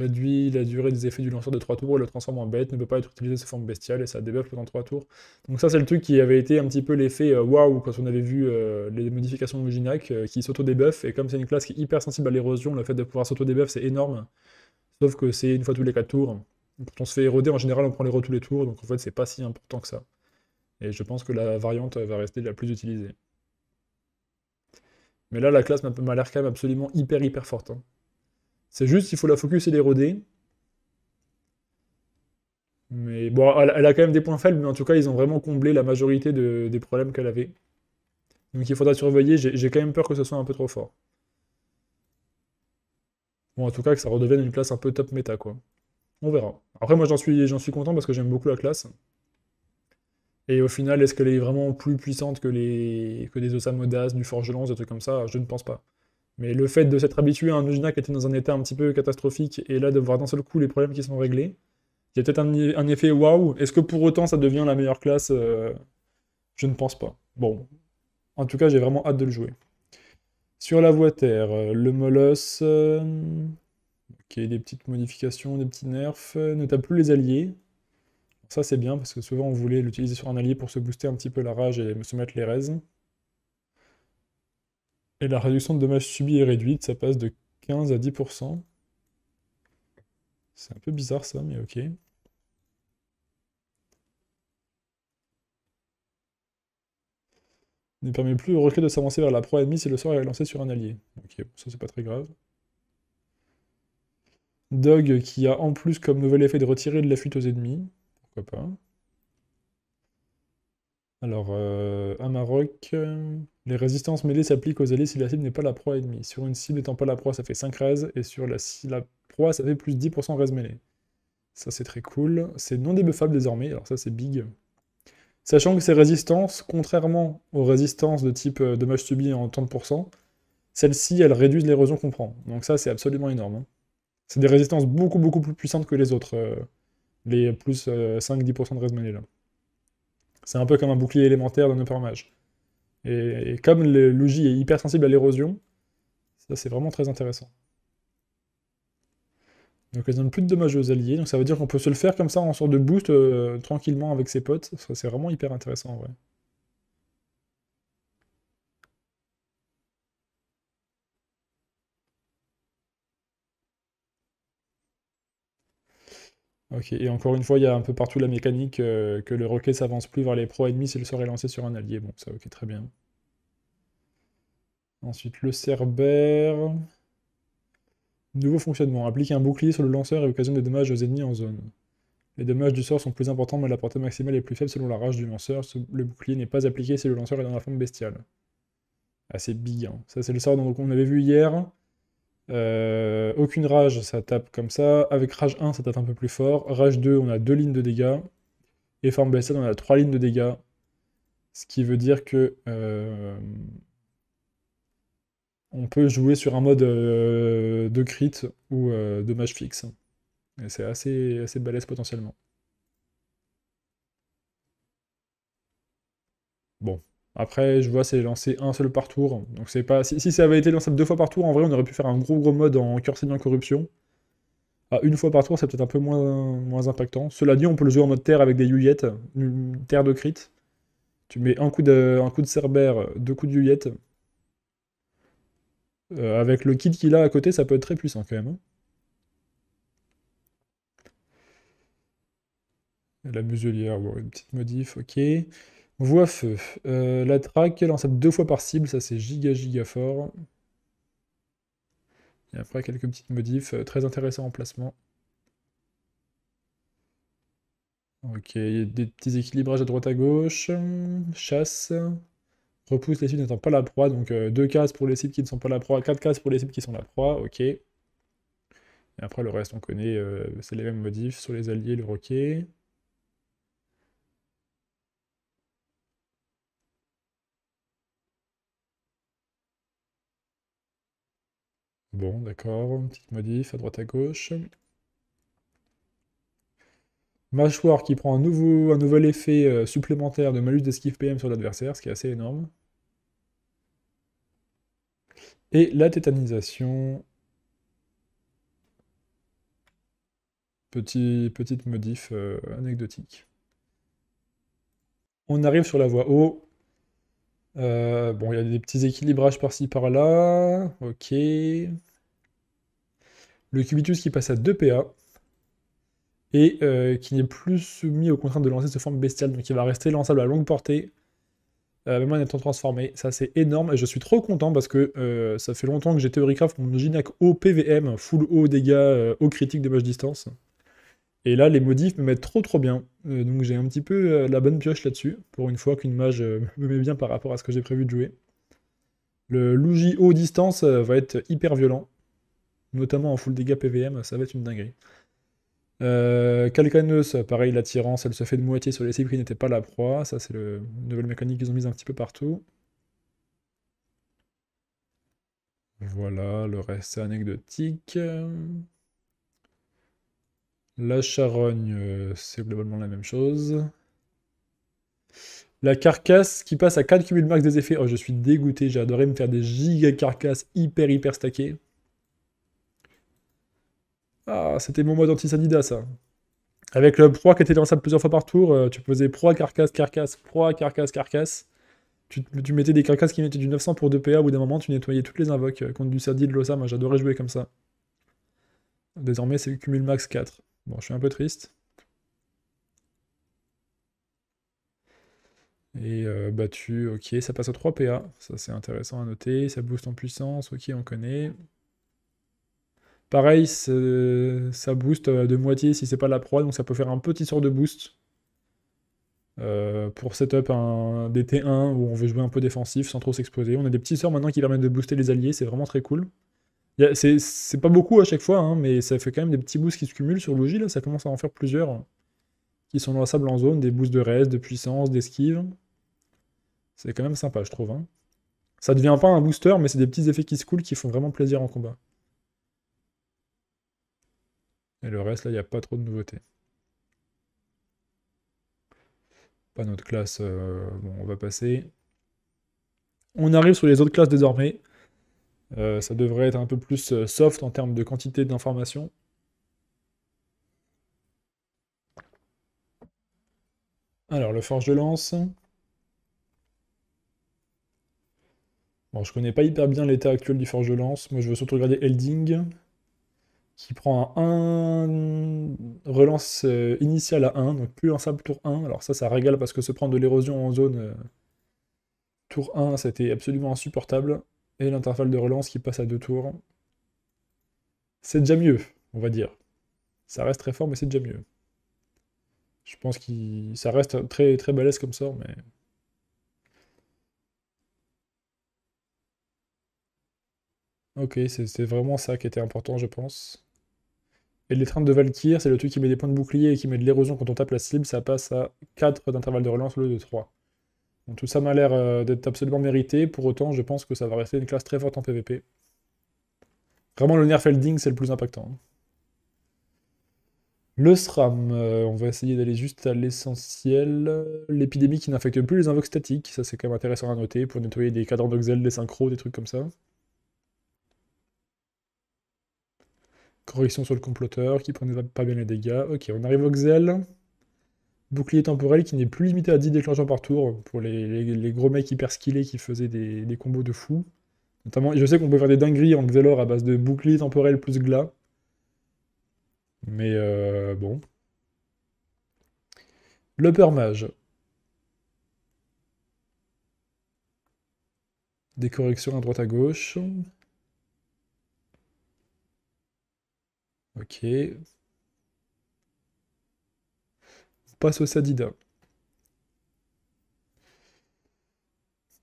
réduit la durée des effets du lanceur de 3 tours et le transforme en bête, ne peut pas être utilisé sous forme bestiale et ça débuffe pendant 3 tours. Donc ça c'est le truc qui avait été un petit peu l'effet euh, waouh quand on avait vu euh, les modifications de euh, qui s'auto-débuff et comme c'est une classe qui est hyper sensible à l'érosion, le fait de pouvoir s'auto-débuff c'est énorme. Sauf que c'est une fois tous les 4 tours. Quand on se fait éroder en général on prend l'héros tous les tours donc en fait c'est pas si important que ça. Et je pense que la variante va rester la plus utilisée. Mais là la classe m'a l'air quand même absolument hyper hyper forte. Hein. C'est juste, il faut la focus et l'éroder. Mais bon, elle a quand même des points faibles, mais en tout cas, ils ont vraiment comblé la majorité des problèmes qu'elle avait. Donc il faudra surveiller, j'ai quand même peur que ce soit un peu trop fort. Bon, en tout cas, que ça redevienne une classe un peu top méta, quoi. On verra. Après, moi, j'en suis, suis content parce que j'aime beaucoup la classe. Et au final, est-ce qu'elle est vraiment plus puissante que, les, que des Osamodas, du Forgelance, des trucs comme ça Je ne pense pas. Mais le fait de s'être habitué à un Ojina qui était dans un état un petit peu catastrophique et là de voir d'un seul coup les problèmes qui sont réglés, il y a peut-être un, effet waouh. Est-ce que pour autant ça devient la meilleure classe euh, Je ne pense pas. Bon, en tout cas, j'ai vraiment hâte de le jouer. Sur la voie terre, euh, le Molos. Ok, euh, des petites modifications, des petits nerfs. Ne tape plus les alliés. Ça, c'est bien parce que souvent on voulait l'utiliser sur un allié pour se booster un petit peu la rage et se mettre les raises. Et la réduction de dommages subis est réduite, ça passe de 15 à 10%. C'est un peu bizarre ça, mais ok. Ne permet plus au recul de s'avancer vers la proie ennemie si le sort est lancé sur un allié. Ok, ça c'est pas très grave. Dog qui a en plus comme nouvel effet de retirer de la fuite aux ennemis. Pourquoi pas. Alors, euh, à Maroc, euh, les résistances mêlées s'appliquent aux alliés si la cible n'est pas la proie ennemie. Sur une cible n'étant pas la proie, ça fait 5 raises, et sur la, la proie, ça fait plus 10% rés mêlée. Ça, c'est très cool. C'est non débuffable désormais, alors ça, c'est big. Sachant que ces résistances, contrairement aux résistances de type euh, dommage subi en 30%, celles-ci, elles réduisent l'érosion qu'on prend. Donc ça, c'est absolument énorme. Hein. C'est des résistances beaucoup, beaucoup plus puissantes que les autres, les plus 5-10% de rés mêlées, là. C'est un peu comme un bouclier élémentaire dans upper mage. Et, comme le logis est hypersensible à l'érosion, ça c'est vraiment très intéressant. Donc elle donne plus de dommages aux alliés, donc ça veut dire qu'on peut se le faire comme ça en sorte de boost euh, tranquillement avec ses potes. C'est vraiment hyper intéressant en vrai. Ok, et encore une fois, il y a un peu partout la mécanique euh, que le rocket s'avance plus vers les pro ennemis s'il serait lancé sur un allié. Bon, ça, ok, très bien. Ensuite, le cerbère. Nouveau fonctionnement. Applique un bouclier sur le lanceur et occasionne des dommages aux ennemis en zone. Les dommages du sort sont plus importants, mais la portée maximale est plus faible selon la rage du lanceur. Le bouclier n'est pas appliqué si le lanceur est dans la forme bestiale. assez c'est big. Ça, c'est le sort dont on avait vu hier. Euh, aucune rage, ça tape comme ça. Avec rage 1, ça tape un peu plus fort. Rage 2, on a deux lignes de dégâts. Et forme blessed on a trois lignes de dégâts. Ce qui veut dire que euh, on peut jouer sur un mode euh, de crit ou de match fixe. c'est assez, assez balèze potentiellement. Bon, après, je vois, c'est lancé un seul par tour. Donc c'est pas. Si, ça avait été lancé deux fois par tour, en vrai, on aurait pu faire un gros gros mode en cœur saignant corruption. Ah, une fois par tour, c'est peut-être un peu moins, moins impactant. Cela dit, on peut le jouer en mode terre avec des Yuyettes, une terre de crit. Tu mets un coup de, un coup de cerbère, deux coups de Juliette, euh, avec le kit qu'il a à côté, ça peut être très puissant quand même. Hein. La muselière, une petite modif, ok. Voix feu. Euh, la traque lance deux fois par cible, ça c'est giga giga fort. Et après quelques petites modifs, euh, très intéressant en placement. Ok, des petits équilibrages à droite à gauche. Chasse. Repousse les cibles n'étant pas la proie. Donc euh, deux cases pour les cibles qui ne sont pas la proie, quatre cases pour les cibles qui sont la proie. Ok. Et après le reste on connaît, c'est les mêmes modifs sur les alliés, le roquet. Bon, d'accord. Petite modif à droite à gauche. Mâchoire qui prend un, nouveau, un nouvel effet euh, supplémentaire de malus d'esquive PM sur l'adversaire, ce qui est assez énorme. Et la tétanisation. Petit, petite modif euh, anecdotique. On arrive sur la voie haut. Euh, bon, il y a des petits équilibrages par-ci par-là. Ok le Cubitus qui passe à 2 PA, et euh, qui n'est plus soumis aux contraintes de lancer ce forme bestiale, donc il va rester lançable à longue portée, euh, même en étant transformé. Ça, c'est énorme, et je suis trop content parce que euh, ça fait longtemps que j'ai Theorycraft mon Ginac au PVM, full haut dégâts, haut critique de mage distance. Et là, les modifs me mettent trop trop bien. donc j'ai un petit peu la bonne pioche là-dessus, pour une fois qu'une mage [LAUGHS] me met bien par rapport à ce que j'ai prévu de jouer. Le Luji haut distance va être hyper violent notamment en full dégâts PVM, ça va être une dinguerie. Euh, pareil, l'attirance, elle se fait de moitié sur les cibles qui n'étaient pas la proie. Ça, c'est le nouvelle mécanique qu'ils ont mise un petit peu partout. Voilà, le reste, c'est anecdotique. La charogne, euh, c'est globalement la même chose. La carcasse qui passe à 4 de max des effets. Oh, je suis dégoûté, j'ai adoré me faire des giga carcasses hyper hyper stackées. Ah, c'était mon mode anti-Sadida, ça. Avec le proie qui était dans ça plusieurs fois par tour, euh, tu posais proie, carcasse, carcasse, proie, carcasse, carcasse. Tu, mettais des carcasses qui mettaient du 900 pour 2 PA, au bout d'un moment, tu nettoyais toutes les invoques euh, contre du Sadi, de l'osa. Moi, j'adorais jouer comme ça. Désormais, c'est cumul max 4. Bon, je suis un peu triste. Et euh, battu, ok, ça passe à 3 PA, ça c'est intéressant à noter, ça booste en puissance, ok, on connaît. Pareil, ça booste de moitié si c'est pas la proie, donc ça peut faire un petit sort de boost. Euh, pour setup un, des 1 où on veut jouer un peu défensif sans trop s'exposer. On a des petits sorts maintenant qui permettent de booster les alliés, c'est vraiment très cool. C'est pas beaucoup à chaque fois, hein, mais ça fait quand même des petits boosts qui se cumulent sur Logis, là ça commence à en faire plusieurs qui sont sable en zone, des boosts de reste, de puissance, d'esquive. C'est quand même sympa, je trouve. Hein. Ça devient pas un booster, mais c'est des petits effets qui se coulent qui font vraiment plaisir en combat. Et le reste, là, il n'y a pas trop de nouveautés. Pas notre classe. Euh, bon, on va passer. On arrive sur les autres classes désormais. Euh, ça devrait être un peu plus euh, soft en termes de quantité d'informations. Alors, le forge de lance. Bon, je connais pas hyper bien l'état actuel du forge de lance. Moi, je veux surtout regarder Elding qui prend un relance euh, initiale à 1, donc plus un sable tour 1. Alors ça, ça régale parce que se prendre de l'érosion en zone euh, tour 1, c'était absolument insupportable. Et l'intervalle de relance qui passe à 2 tours. C'est déjà mieux, on va dire. Ça reste très fort, mais c'est déjà mieux. Je pense que ça reste très, très balèze comme ça, mais... Ok, c'est vraiment ça qui était important, je pense. Et les trains de Valkyr, c'est le truc qui met des points de bouclier et qui met de l'érosion quand on tape la cible, ça passe à 4 d'intervalle de relance au lieu de 3. Donc tout ça m'a l'air euh, d'être absolument mérité, pour autant je pense que ça va rester une classe très forte en PvP. Vraiment le Nerfelding c'est le plus impactant. Le SRAM, euh, on va essayer d'aller juste à l'essentiel. L'épidémie qui n'infecte plus les invoques statiques, ça c'est quand même intéressant à noter pour nettoyer des cadrans d'oxel, des synchros, des trucs comme ça. Correction sur le comploteur, qui prenait pas bien les dégâts. Ok, on arrive au Xel. Bouclier temporel qui n'est plus limité à 10 déclenchements par tour pour les, gros mecs hyper skillés qui faisaient des, combos de fou. Notamment, je sais qu'on peut faire des dingueries en Xelor à base de bouclier temporel plus glas. Mais euh, bon. Le Mage. Des corrections à droite à gauche. Ok. On passe au Sadida.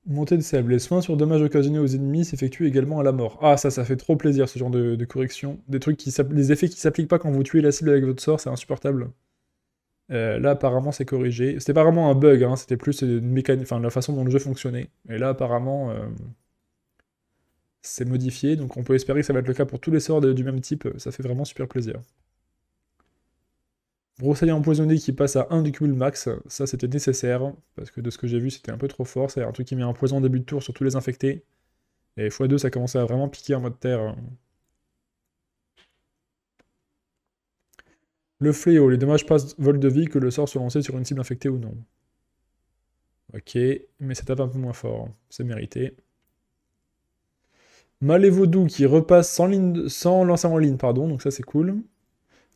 Montée de sable. Les soins sur dommages occasionnés aux ennemis s'effectuent également à la mort. Ah, ça, ça fait trop plaisir ce genre de, correction. Des trucs qui les effets qui s'appliquent pas quand vous tuez la cible avec votre sort, c'est insupportable. Euh, là, apparemment, c'est corrigé. C'était vraiment un bug, hein, c'était plus euh, une la façon dont le jeu fonctionnait. Et là, apparemment, euh, c'est modifié. Donc on peut espérer que ça va être le cas pour tous les sorts du même type. Ça fait vraiment super plaisir. Broussailles empoisonné qui passe à 1 du cumul max, ça c'était nécessaire, parce que de ce que j'ai vu c'était un peu trop fort, c'est un truc qui met un poison début de tour sur tous les infectés, et x2 ça commençait à vraiment piquer en mode terre. Le fléau, les dommages passent vol de vie que le sort soit lancé sur une cible infectée ou non. Ok, mais ça tape un peu moins fort, c'est mérité. Vaudou qui repasse sans, ligne, lancer en ligne, pardon, donc ça c'est cool.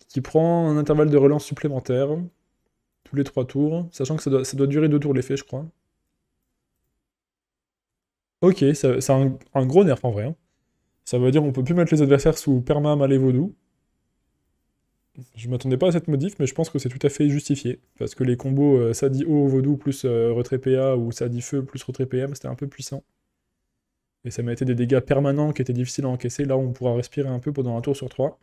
Qui prend un intervalle de relance supplémentaire tous les trois tours, sachant que ça doit, durer deux tours l'effet, je crois. Ok, c'est un, gros nerf en vrai. Hein. Ça veut dire qu'on peut plus mettre les adversaires sous perma Vaudou. Je m'attendais pas à cette modif, mais je pense que c'est tout à fait justifié. Parce que les combos ça euh, dit O, Vaudou plus euh, Retrait PA ou Sadi Feu plus Retrait PM, c'était un peu puissant. Et ça mettait été des dégâts permanents qui étaient difficiles à encaisser. Là, on pourra respirer un peu pendant un tour sur trois.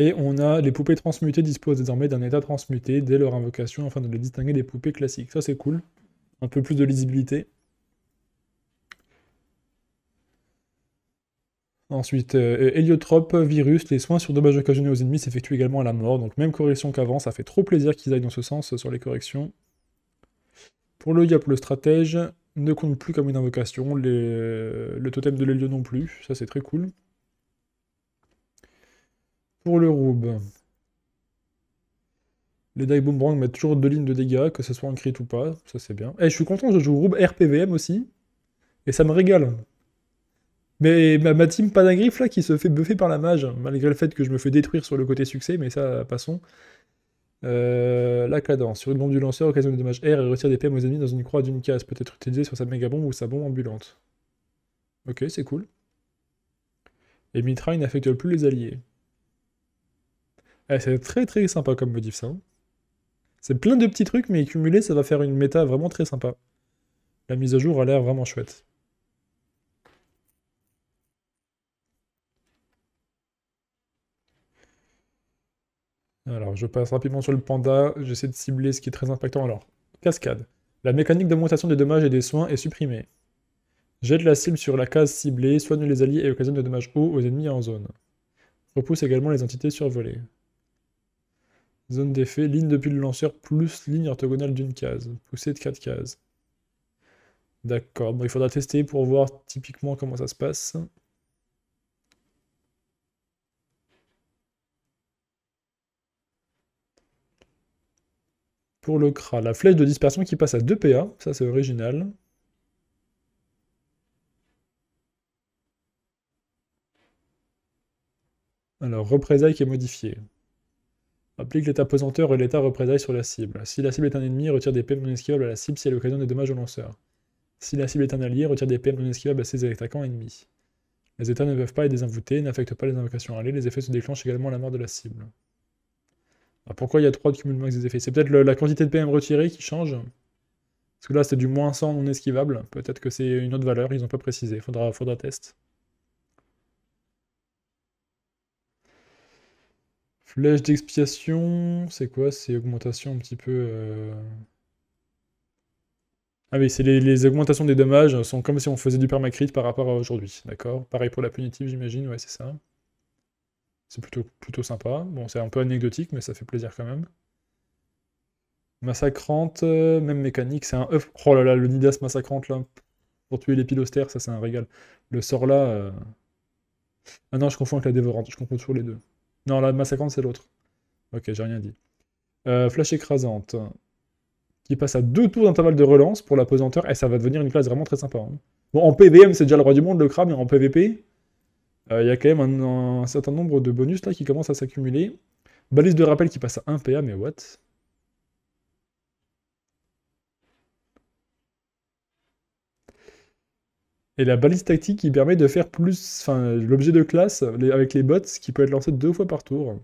Et on a les poupées transmutées disposent désormais d'un état transmuté dès leur invocation afin de les distinguer des poupées classiques. Ça c'est cool. Un peu plus de lisibilité. Ensuite, euh, héliotrope, virus, les soins sur dommages occasionnés aux ennemis s'effectuent également à la mort. Donc même correction qu'avant, ça fait trop plaisir qu'ils aillent dans ce sens euh, sur les corrections. Pour le pour le stratège ne compte plus comme une invocation, euh, le totem de l'hélio non plus, ça c'est très cool. Pour le roub, les Die Boomerang mettent toujours deux lignes de dégâts, que ce soit en crit ou pas, ça c'est bien. Et eh, je suis content, je joue roub RPVM aussi, et ça me régale. Mais ma, pas team griffe là, qui se fait buffer par la mage, hein, malgré le fait que je me fais détruire sur le côté succès, mais ça, passons. Euh, la cadence. Sur une bombe du lanceur, occasion de dommages R et retire des PM aux ennemis dans une croix d'une case. Peut être utilisé sur sa méga bombe ou sa bombe ambulante. Ok, c'est cool. Et Mitraille n'affecte plus les alliés. Eh, c'est très très sympa comme modif ça. Hein. C'est plein de petits trucs, mais cumulé ça va faire une méta vraiment très sympa. La mise à jour a l'air vraiment chouette. Alors, je passe rapidement sur le panda. J'essaie de cibler ce qui est très impactant. Alors, cascade. La mécanique d'augmentation des dommages et des soins est supprimée. Jette la cible sur la case ciblée, soigne les alliés et occasionne des dommages hauts aux ennemis en zone. Repousse également les entités survolées. Zone d'effet, ligne depuis le lanceur plus ligne orthogonale d'une case. Poussée de 4 cases. D'accord, bon il faudra tester pour voir typiquement comment ça se passe. Pour le CRA, la flèche de dispersion qui passe à 2 PA, ça c'est original. Alors, représailles qui est modifié. Applique l'état pesanteur et l'état représailles sur la cible. Si la cible est un ennemi, retire des PM non esquivables à la cible si elle l'occasion des dommages au lanceur. Si la cible est un allié, retire des PM non esquivables à ses attaquants ennemis. Les états ne peuvent pas être désinvoûtés, n'affectent pas les invocations allées, les effets se déclenchent également à la mort de la cible pourquoi il y a 3 de cumul max des effets C'est peut-être la quantité de PM retirée qui change. Parce que là, c'est du moins 100 non esquivable. Peut-être que c'est une autre valeur, ils n'ont pas précisé. Faudra, faudra test. Flèche d'expiation, c'est quoi C'est augmentation un petit peu... Euh, ah oui, c'est les, les, augmentations des dommages sont comme si on faisait du permacrit par rapport à aujourd'hui, d'accord Pareil pour la punitive, j'imagine, ouais, c'est ça. C'est plutôt, plutôt sympa. Bon, c'est un peu anecdotique, mais ça fait plaisir quand même. Massacrante, euh, même mécanique, c'est un œuf. Oh là là, le Nidas massacrante là. Pour tuer les pilostères, ça c'est un régal. Le sort là. Euh. Ah non, je confonds avec la dévorante, je confonds toujours les deux. Non, la massacrante c'est l'autre. Ok, j'ai rien dit. Euh, flash écrasante. Qui passe à deux tours d'intervalle de relance pour la pesanteur. Et eh, ça va devenir une classe vraiment très sympa. Hein. Bon, en PVM c'est déjà le roi du monde, le crabe, mais en PVP, euh, il y a quand même un, certain nombre de bonus là qui commencent à s'accumuler. Balise de rappel qui passe à 1 PA, mais what Et la balise tactique qui permet de faire plus. Enfin, l'objet de classe avec les bots qui peut être lancé deux fois par tour.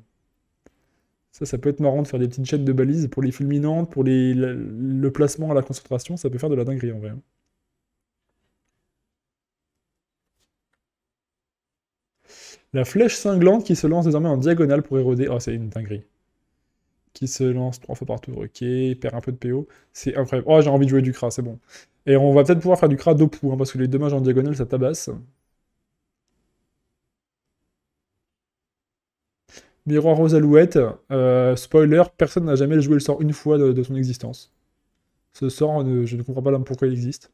Ça, ça peut être marrant de faire des petites chaînes de balises pour les fulminantes, pour le, le placement à la concentration. Ça peut faire de la dinguerie en vrai. Hein. La flèche cinglante qui se lance désormais en diagonale pour éroder. Oh, c'est une dinguerie. Qui se lance trois fois partout. Ok, perd un peu de PO. C'est incroyable. Oh, j'ai envie de jouer du Kra, c'est bon. Et on va peut-être pouvoir faire du Kra dopou, hein, parce que les dommages en diagonale, ça tabasse. Miroir aux alouettes. Euh, spoiler, personne n'a jamais joué le sort une fois de, son existence. Ce sort, je ne comprends pas pourquoi il existe.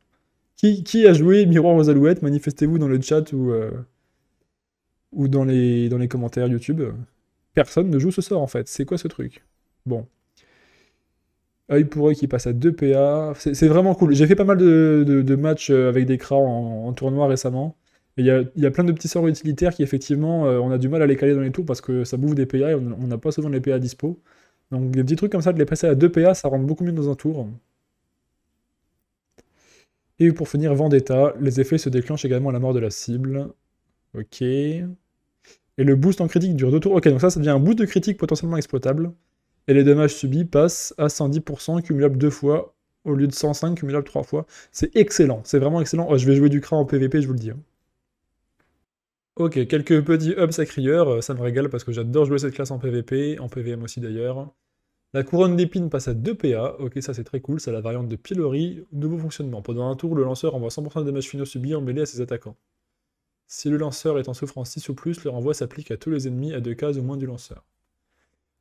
Qui, qui a joué Miroir aux alouettes Manifestez-vous dans le chat ou euh, ou dans les, dans les commentaires YouTube. Personne ne joue ce sort en fait. C'est quoi ce truc Bon. Œil ah, pour œil qui passe à 2 PA. C'est vraiment cool. J'ai fait pas mal de, de, matchs euh, avec des Kra en, tournoi récemment. Il y, a, il y, a, plein de petits sorts utilitaires qui, effectivement, euh, on a du mal à les caler dans les tours parce que ça bouffe des PA et on n'a pas souvent les PA dispo. Donc, des petits trucs comme ça, de les passer à 2 PA, ça rentre beaucoup mieux dans un tour. Et pour finir, Vendetta, les effets se déclenchent également à la mort de la cible. Ok. Et le boost en critique dure 2 tours. Ok, donc ça, ça devient un boost de critique potentiellement exploitable. Et les dommages subis passent à 110% cumulable deux fois au lieu de 105 cumulable trois fois. C'est excellent, c'est vraiment excellent. Oh, je vais jouer du cra en PVP, je vous le dis. Hein. Ok, quelques petits hubs à crieur, euh, ça me régale parce que j'adore jouer cette classe en PVP, en PVM aussi d'ailleurs. La couronne d'épines passe à 2 PA, ok ça c'est très cool, c'est la variante de Pilori, nouveau fonctionnement. Pendant un tour, le lanceur envoie 100% de dommages finaux subis en mêlée à ses attaquants. Si le lanceur est en souffrance 6 ou plus, le renvoi s'applique à tous les ennemis à deux cases au moins du lanceur.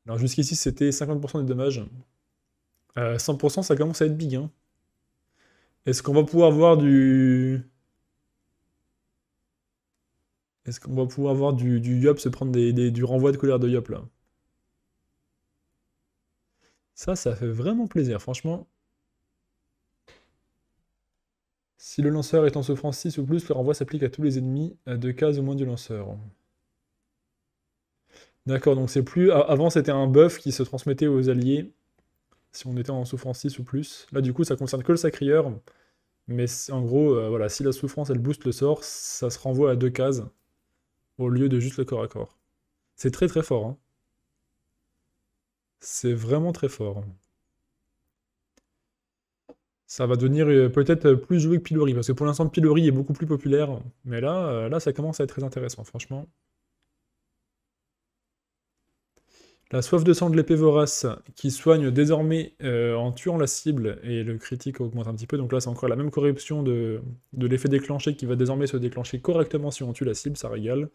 Alors jusqu'ici c'était 50% des dommages. 100% euh, ça commence à être big. Hein. Est-ce qu'on va pouvoir voir du... Est-ce qu'on va pouvoir voir du, Yop se prendre des, du renvoi de couleur de Yop là Ça, ça fait vraiment plaisir, franchement. Si le lanceur est en souffrance 6 ou plus, le renvoi s'applique à tous les ennemis à deux cases au moins du lanceur. D'accord, donc c'est plus... Avant, c'était un buff qui se transmettait aux alliés si on était en souffrance 6 ou plus. Là, du coup, ça concerne que le sacrieur. Mais en gros, euh, voilà, si la souffrance, elle booste le sort, ça se renvoie à deux cases au lieu de juste le corps à corps. C'est très très fort. Hein. C'est vraiment très fort ça va devenir euh, peut-être euh, plus joué que Pilori, parce que pour l'instant Pilori est beaucoup plus populaire, mais là, euh, là ça commence à être très intéressant, franchement. La soif de sang de l'épée vorace, qui soigne désormais en tuant la cible, et le critique augmente un petit peu, donc là c'est encore la même corruption de, l'effet déclenché qui va désormais se déclencher correctement si on tue la cible, ça régale.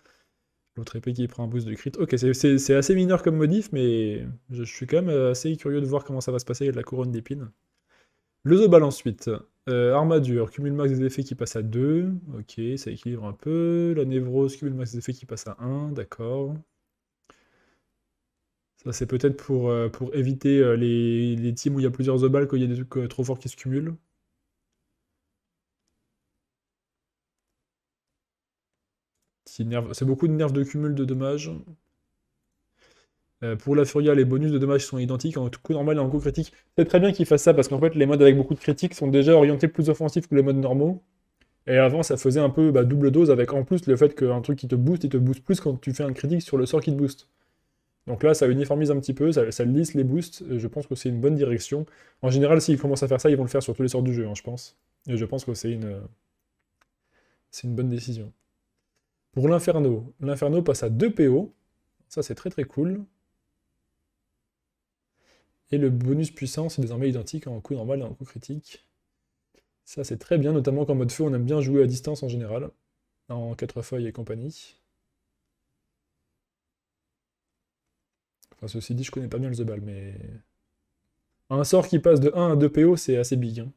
L'autre épée qui prend un boost de crit. Ok, c'est assez mineur comme modif, mais je, je suis quand même assez curieux de voir comment ça va se passer avec la couronne d'épines. Le Zobal ensuite. Euh, armadure, cumule max des effets qui passe à 2. Ok, ça équilibre un peu. La névrose, cumule max des effets qui passe à 1. D'accord. Ça, c'est peut-être pour, euh, pour éviter euh, les, les, teams où il y a plusieurs Zobal quand il y a des trucs trop forts qui se cumulent. C'est beaucoup de nerfs de cumul de dommages. Euh, pour la Furia, les bonus de dommages sont identiques en coup normal et en coup critique. C'est très bien qu'ils fassent ça parce qu'en fait, les modes avec beaucoup de critiques sont déjà orientés plus offensifs que les modes normaux. Et avant, ça faisait un peu bah, double dose avec en plus le fait qu'un truc qui te booste, il te booste plus quand tu fais un critique sur le sort qui te booste. Donc là, ça uniformise un petit peu, ça, lisse les boosts. je pense que c'est une bonne direction. En général, s'ils commencent à faire ça, ils vont le faire sur tous les sorts du jeu, hein, je pense. Et je pense que c'est une, euh, c'est une bonne décision. Pour l'Inferno, l'Inferno passe à 2 PO. Ça, c'est très très cool. Et le bonus puissance est désormais identique en coup normal et en coup critique. Ça c'est très bien, notamment qu'en mode feu on aime bien jouer à distance en général, en quatre feuilles et compagnie. Enfin ceci dit je connais pas bien le The Ball, mais... Un sort qui passe de 1 à 2 PO c'est assez big. Hein.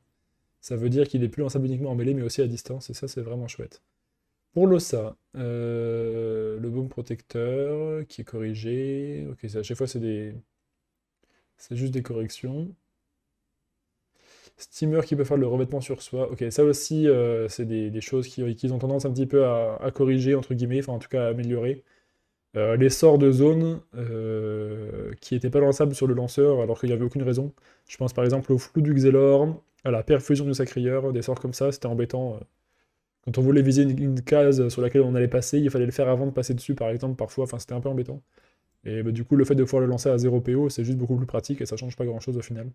Ça veut dire qu'il est plus lançable uniquement en mêlée mais aussi à distance et ça c'est vraiment chouette. Pour l'OSA, euh, le boom protecteur qui est corrigé. Ok, à chaque fois, c'est des, c'est juste des corrections. Steamer qui peut faire le revêtement sur soi. Ok, ça aussi, euh, c'est des, choses euh, qu'ils qui ont tendance un petit peu à, corriger, entre guillemets, enfin en tout cas à améliorer. Euh, Les sorts de zone qui n'étaient pas lançables sur le lanceur alors qu'il n'y avait aucune raison. Je pense par exemple au flou du Xelor, à la perfusion du Sacrieur, des sorts comme ça, c'était embêtant. Quand on voulait viser une, case sur laquelle on allait passer, il fallait le faire avant de passer dessus par exemple parfois, enfin c'était un peu embêtant. Et bah, du coup, le fait de pouvoir le lancer à 0 PO, c'est juste beaucoup plus pratique et ça change pas grand chose au final.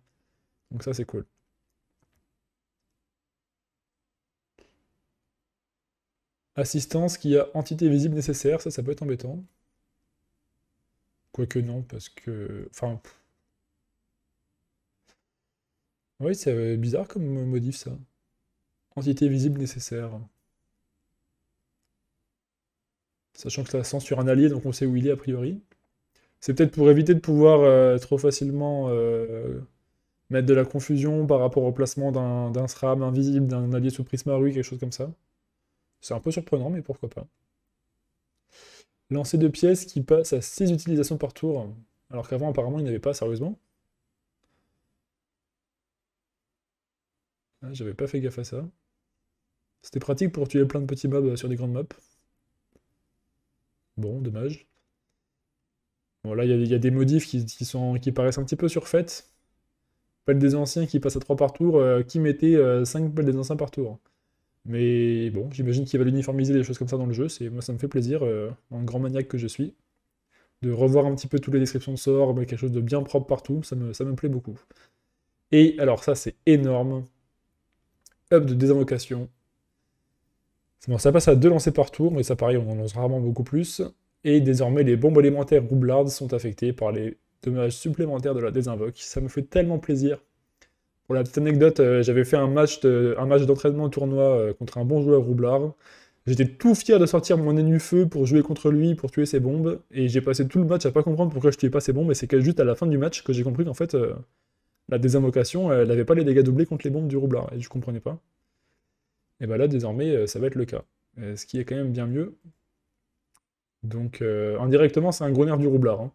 Donc ça, c'est cool. Assistance qui a entité visible nécessaire, ça, ça peut être embêtant. Quoique non, parce que... Enfin... Oui, c'est euh, bizarre comme euh, modif, ça. Entité visible nécessaire. Sachant que ça sent sur un allié, donc on sait où il est a priori. C'est peut-être pour éviter de pouvoir euh, trop facilement euh, mettre de la confusion par rapport au placement d'un SRAM invisible, d'un allié sous Prisma Rue, quelque chose comme ça. C'est un peu surprenant, mais pourquoi pas. Lancer deux pièces qui passent à 6 utilisations par tour, alors qu'avant apparemment il n'y avait pas, sérieusement. Ah, j'avais pas fait gaffe à ça. C'était pratique pour tuer plein de petits mobs euh, sur des grandes maps. Bon, dommage. Bon, là, il y, a des modifs qui, sont, qui paraissent un petit peu surfaites. Pelle des anciens qui passe à 3 par tour, euh, qui mettait 5 euh, pelles des anciens par tour. Mais bon, j'imagine qu'il va l'uniformiser des choses comme ça dans le jeu. Moi, ça me fait plaisir, en euh, grand maniaque que je suis, de revoir un petit peu toutes les descriptions de sorts, quelque chose de bien propre partout. Ça me, plaît beaucoup. Et alors, ça, c'est énorme. Up de désinvocation. Bon, ça passe à 2 lancers par tour, mais ça, pareil, on en lance rarement beaucoup plus. Et désormais, les bombes élémentaires roublardes sont affectées par les dommages supplémentaires de la désinvoque. Ça me fait tellement plaisir. Pour la petite anecdote, euh, j'avais fait un match, un match d'entraînement tournoi euh, contre un bon joueur roublard. J'étais tout fier de sortir mon ennui feu pour jouer contre lui, pour tuer ses bombes. Et j'ai passé tout le match à pas comprendre pourquoi je tuais pas ses bombes. Et c'est juste à la fin du match que j'ai compris qu'en fait, euh, la désinvocation, elle n'avait pas les dégâts doublés contre les bombes du roublard. Et je comprenais pas. Et bien là, désormais, ça va être le cas. ce qui est quand même bien mieux donc, euh, indirectement, c'est un gros du roublard. Hein.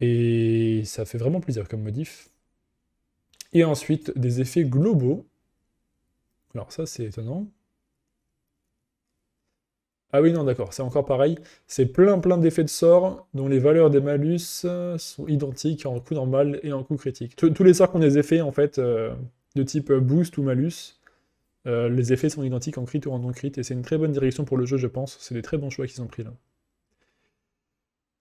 Et ça fait vraiment plaisir comme modif. Et ensuite, des effets globaux. Alors ça, c'est étonnant. Ah oui, non, d'accord, c'est encore pareil. C'est plein plein d'effets de sorts dont les valeurs des malus sont identiques en coup normal et en coup critique. Tous les sorts qui ont des effets, en fait, euh, de type boost ou malus, euh, les effets sont identiques en crit ou en non-crit, et c'est une très bonne direction pour le jeu, je pense. C'est des très bons choix qu'ils ont pris là.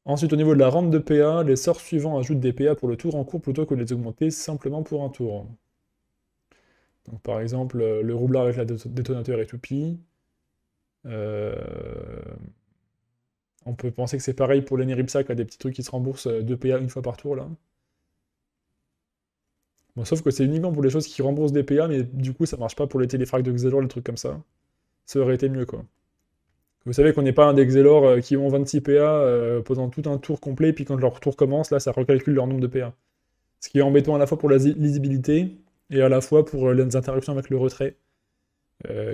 Ensuite, au niveau de la rente de PA, les sorts suivants ajoutent des PA pour le tour en cours plutôt que de les augmenter simplement pour un tour. Donc, par exemple, euh, le roublard avec la détonateur et toupie. Euh, on peut penser que c'est pareil pour qui à des petits trucs qui se remboursent 2 PA une fois par tour là sauf que c'est uniquement pour les choses qui remboursent des PA, mais du coup, ça marche pas pour les téléfrags de Xelor, les trucs comme ça. Ça aurait été mieux, quoi. Vous savez qu'on n'est pas un des Xelor euh, qui ont 26 PA posant euh, pendant tout un tour complet, puis quand leur tour commence, là, ça recalcule leur nombre de PA. Ce qui est embêtant à la fois pour la lisibilité et à la fois pour euh, les interruptions avec le retrait.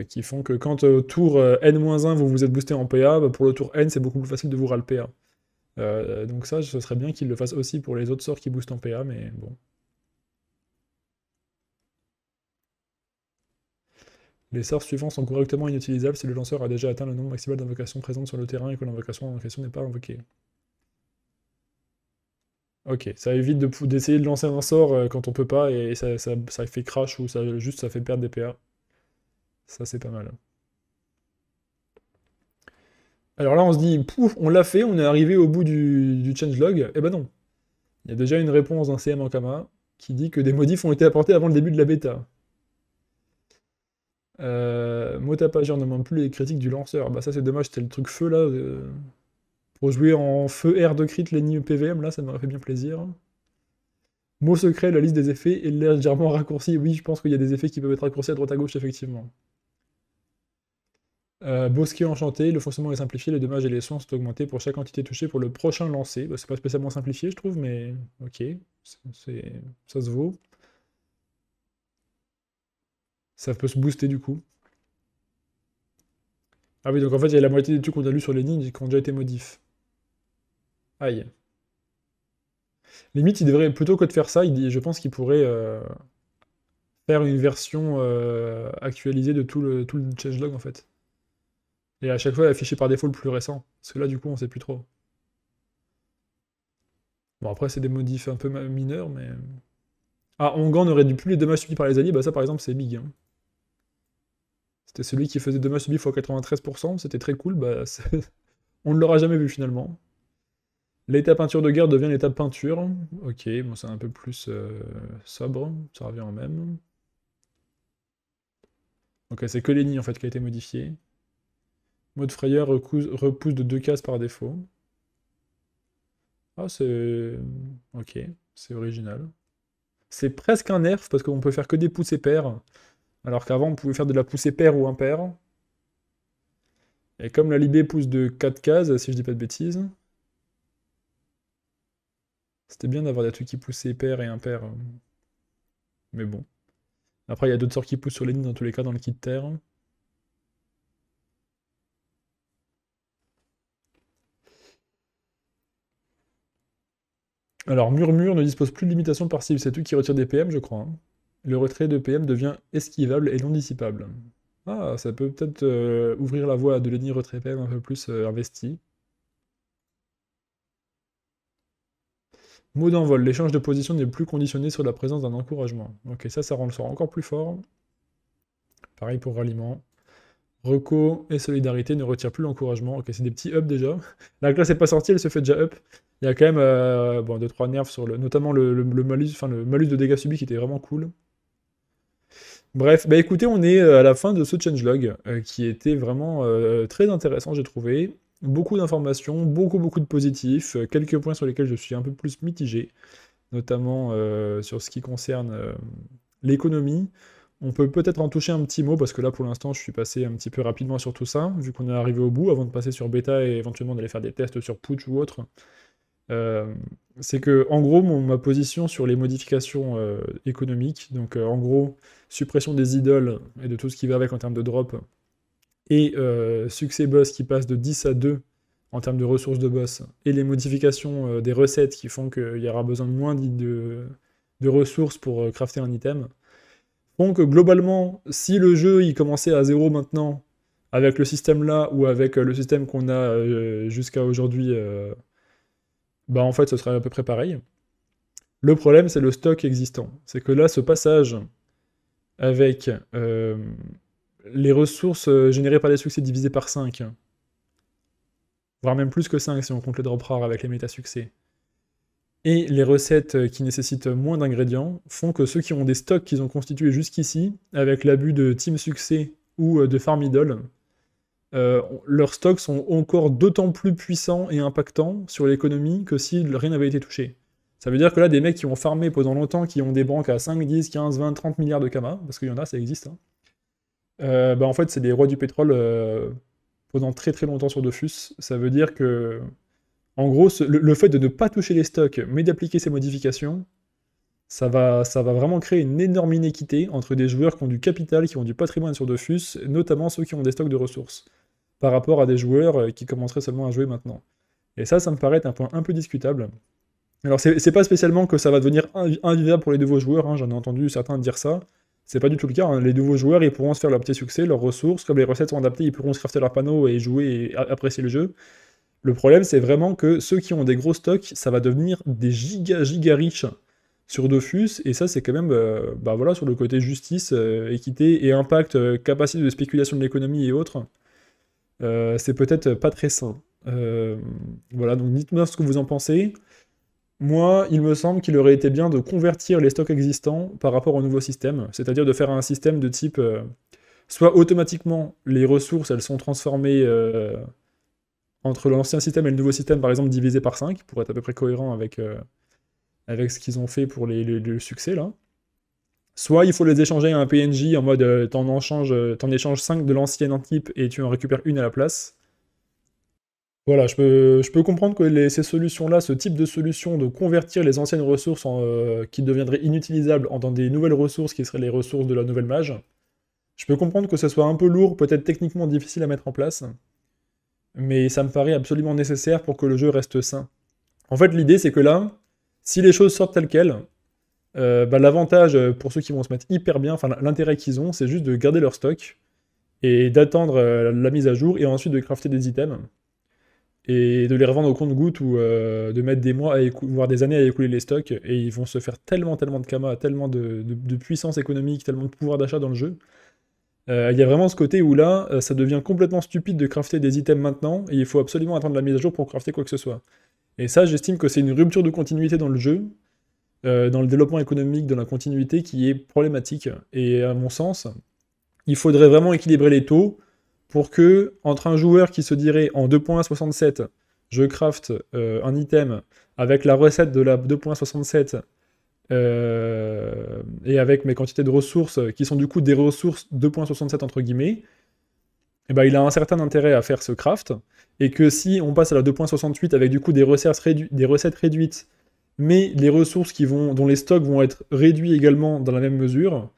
qui font que quand au tour N-1 vous vous êtes boosté en PA, bah, pour le tour N, c'est beaucoup plus facile de vous râler le PA. donc ça, ce serait bien qu'ils le fassent aussi pour les autres sorts qui boostent en PA, mais bon. Les sorts suivants sont correctement inutilisables si le lanceur a déjà atteint le nombre maximal d'invocations présentes sur le terrain et que l'invocation en question n'est pas invoquée. Ok, ça évite d'essayer de, lancer un sort euh, quand on peut pas et ça, fait crash ou ça, juste ça fait perdre des PA. Ça c'est pas mal. Alors là on se dit, pouf, on l'a fait, on est arrivé au bout du, du changelog. Eh ben non. Il y a déjà une réponse d'un CM en Kama qui dit que des modifs ont été apportés avant le début de la bêta. Euh, Mota ne demande plus les critiques du lanceur. Bah ça c'est dommage, c'était le truc feu là. Euh, pour jouer en feu air de crit les PVM, là ça m'aurait fait bien plaisir. Mot secret, la liste des effets est légèrement raccourcie. Oui, je pense qu'il y a des effets qui peuvent être raccourcis à droite à gauche, effectivement. Euh, Bosquet enchanté, le fonctionnement est simplifié, les dommages et les soins sont augmentés pour chaque entité touchée pour le prochain lancer. Bah, c'est pas spécialement simplifié, je trouve, mais ok, ça se vaut ça peut se booster du coup. Ah oui, donc en fait, il y a la moitié des trucs qu'on a lu sur les lignes qui ont déjà été modifs. Aïe. Limite, il devrait, plutôt que de faire ça, je pense qu'il pourrait euh, faire une version euh, actualisée de tout le, tout le changelog en fait. Et à chaque fois afficher par défaut le plus récent. Parce que là, du coup, on sait plus trop. Bon, après, c'est des modifs un peu mineurs, mais. Ah, Ongan ne réduit plus les dommages subis par les alliés, bah ça par exemple, c'est big. Hein. C'était celui qui faisait 2 x 93%, c'était très cool, bah, [LAUGHS] on ne l'aura jamais vu finalement. L'état peinture de guerre devient l'état peinture. Ok, bon, c'est un peu plus euh, sobre, ça revient au même. Ok, c'est que nids en fait qui a été modifié. Mode frayeur repousse, de deux cases par défaut. Ah, c'est. Ok, c'est original. C'est presque un nerf parce qu'on peut faire que des poussées paires. Alors qu'avant, on pouvait faire de la poussée paire ou impaire. Et comme la Libé pousse de 4 cases, si je dis pas de bêtises, c'était bien d'avoir des trucs qui poussaient pair et impair. Mais bon. Après, il y a d'autres sorts qui poussent sur les lignes dans tous les cas dans le kit terre. Alors, Murmure ne dispose plus de limitation par cible, c'est tout qui retire des PM, je crois. Hein le retrait de PM devient esquivable et non dissipable. Ah, ça peut peut-être euh, ouvrir la voie à de l'ennemi retrait PM un peu plus euh, investi. Mot d'envol, l'échange de position n'est plus conditionné sur la présence d'un encouragement. Ok, ça, ça rend le sort encore plus fort. Pareil pour ralliement. Reco et Solidarité ne retirent plus l'encouragement. Ok, c'est des petits up déjà. La classe n'est pas sortie, elle se fait déjà up. Il y a quand même 2-3 euh, nerfs sur le. Notamment malus, le malus de dégâts subis qui était vraiment cool. Bref, bah écoutez, on est euh, à la fin de ce changelog euh, qui était vraiment euh, très intéressant, j'ai trouvé. Beaucoup d'informations, beaucoup beaucoup de positifs, quelques points sur lesquels je suis un peu plus mitigé, notamment sur ce qui concerne l'économie. On peut peut-être en toucher un petit mot parce que là pour l'instant je suis passé un petit peu rapidement sur tout ça, vu qu'on est arrivé au bout avant de passer sur bêta et éventuellement d'aller faire des tests sur putsch ou autre. Euh, c'est que, en gros, ma position sur les modifications euh, économiques, donc euh, en gros, suppression des idoles et de tout ce qui va avec en termes de drop, et succès boss qui passe de 10 à 2 en termes de ressources de boss, et les modifications des recettes qui font qu'il y aura besoin de moins de, de ressources pour crafter un item. Donc globalement, si le jeu il commençait à zéro maintenant, avec le système là ou avec le système qu'on a jusqu'à aujourd'hui bah en fait, ce serait à peu près pareil. Le problème, c'est le stock existant. C'est que là, ce passage avec euh, les ressources euh, générées par les succès divisées par 5, voire même plus que 5 si on compte les drop rares avec les méta-succès, et les recettes euh, qui nécessitent moins d'ingrédients font que ceux qui ont des stocks qu'ils ont constitués jusqu'ici, avec l'abus de team succès ou de farm idol, euh, leurs stocks sont encore d'autant plus puissants et impactants sur l'économie que si rien n'avait été touché. Ça veut dire que là, des mecs qui ont farmé pendant longtemps, qui ont des banques à 5, 10, 15, 20, 30 milliards de kamas, parce qu'il y en a, ça existe, hein, euh, bah, en fait, c'est des rois du pétrole euh, pendant très très longtemps sur Dofus. Ça veut dire que, en gros, le, fait de ne pas toucher les stocks, mais d'appliquer ces modifications, ça va, ça va vraiment créer une énorme inéquité entre des joueurs qui ont du capital, qui ont du patrimoine sur Dofus, notamment ceux qui ont des stocks de ressources par rapport à des joueurs euh, qui commenceraient seulement à jouer maintenant. Et ça, ça me paraît être un point un peu discutable. Alors, c'est pas spécialement que ça va devenir invivable pour les nouveaux joueurs, hein, j'en ai entendu certains dire ça. C'est pas du tout le cas. Hein. Les nouveaux joueurs, ils pourront se faire leur petit succès, leurs ressources. Comme les recettes sont adaptées, ils pourront se crafter leur panneau et jouer et apprécier le jeu. Le problème, c'est vraiment que ceux qui ont des gros stocks, ça va devenir des giga giga riches sur Dofus. Et ça, c'est quand même, euh, bah voilà, sur le côté justice, euh, équité et impact, capacité de spéculation de l'économie et autres. Euh, c'est peut-être pas très sain. Euh, voilà, donc dites-moi ce que vous en pensez. Moi, il me semble qu'il aurait été bien de convertir les stocks existants par rapport au nouveau système, c'est-à-dire de faire un système de type euh, soit automatiquement les ressources elles sont transformées entre l'ancien système et le nouveau système, par exemple divisé par 5, pour être à peu près cohérent avec, avec ce qu'ils ont fait pour le succès là. Soit il faut les échanger à un PNJ en mode euh, euh, t'en échanges, échange 5 de l'ancienne en type et tu en récupères une à la place. Voilà, je peux, comprendre que ces solutions-là, ce type de solution de convertir les anciennes ressources euh, qui deviendraient inutilisables en dans des nouvelles ressources qui seraient les ressources de la nouvelle mage, je peux comprendre que ce soit un peu lourd, peut-être techniquement difficile à mettre en place, mais ça me paraît absolument nécessaire pour que le jeu reste sain. En fait, l'idée c'est que là, si les choses sortent telles quelles, euh, bah, l'avantage euh, pour ceux qui vont se mettre hyper bien, enfin l'intérêt qu'ils ont, c'est juste de garder leur stock et d'attendre euh, la mise à jour et ensuite de crafter des items et de les revendre au compte-goutte ou de mettre des mois, voire des années à écouler les stocks et ils vont se faire tellement, tellement de kama, tellement de, de puissance économique, tellement de pouvoir d'achat dans le jeu. Il y a vraiment ce côté où là, ça devient complètement stupide de crafter des items maintenant et il faut absolument attendre la mise à jour pour crafter quoi que ce soit. Et ça, j'estime que c'est une rupture de continuité dans le jeu euh, dans le développement économique, dans la continuité, qui est problématique. Et à mon sens, il faudrait vraiment équilibrer les taux pour que, entre un joueur qui se dirait en 2.67, je craft euh, un item avec la recette de la 2.67 euh, et avec mes quantités de ressources qui sont du coup des ressources 2.67 entre guillemets, et eh ben, il a un certain intérêt à faire ce craft. Et que si on passe à la 2.68 avec du coup des des recettes réduites mais les ressources qui vont, dont les stocks vont être réduits également dans la même mesure,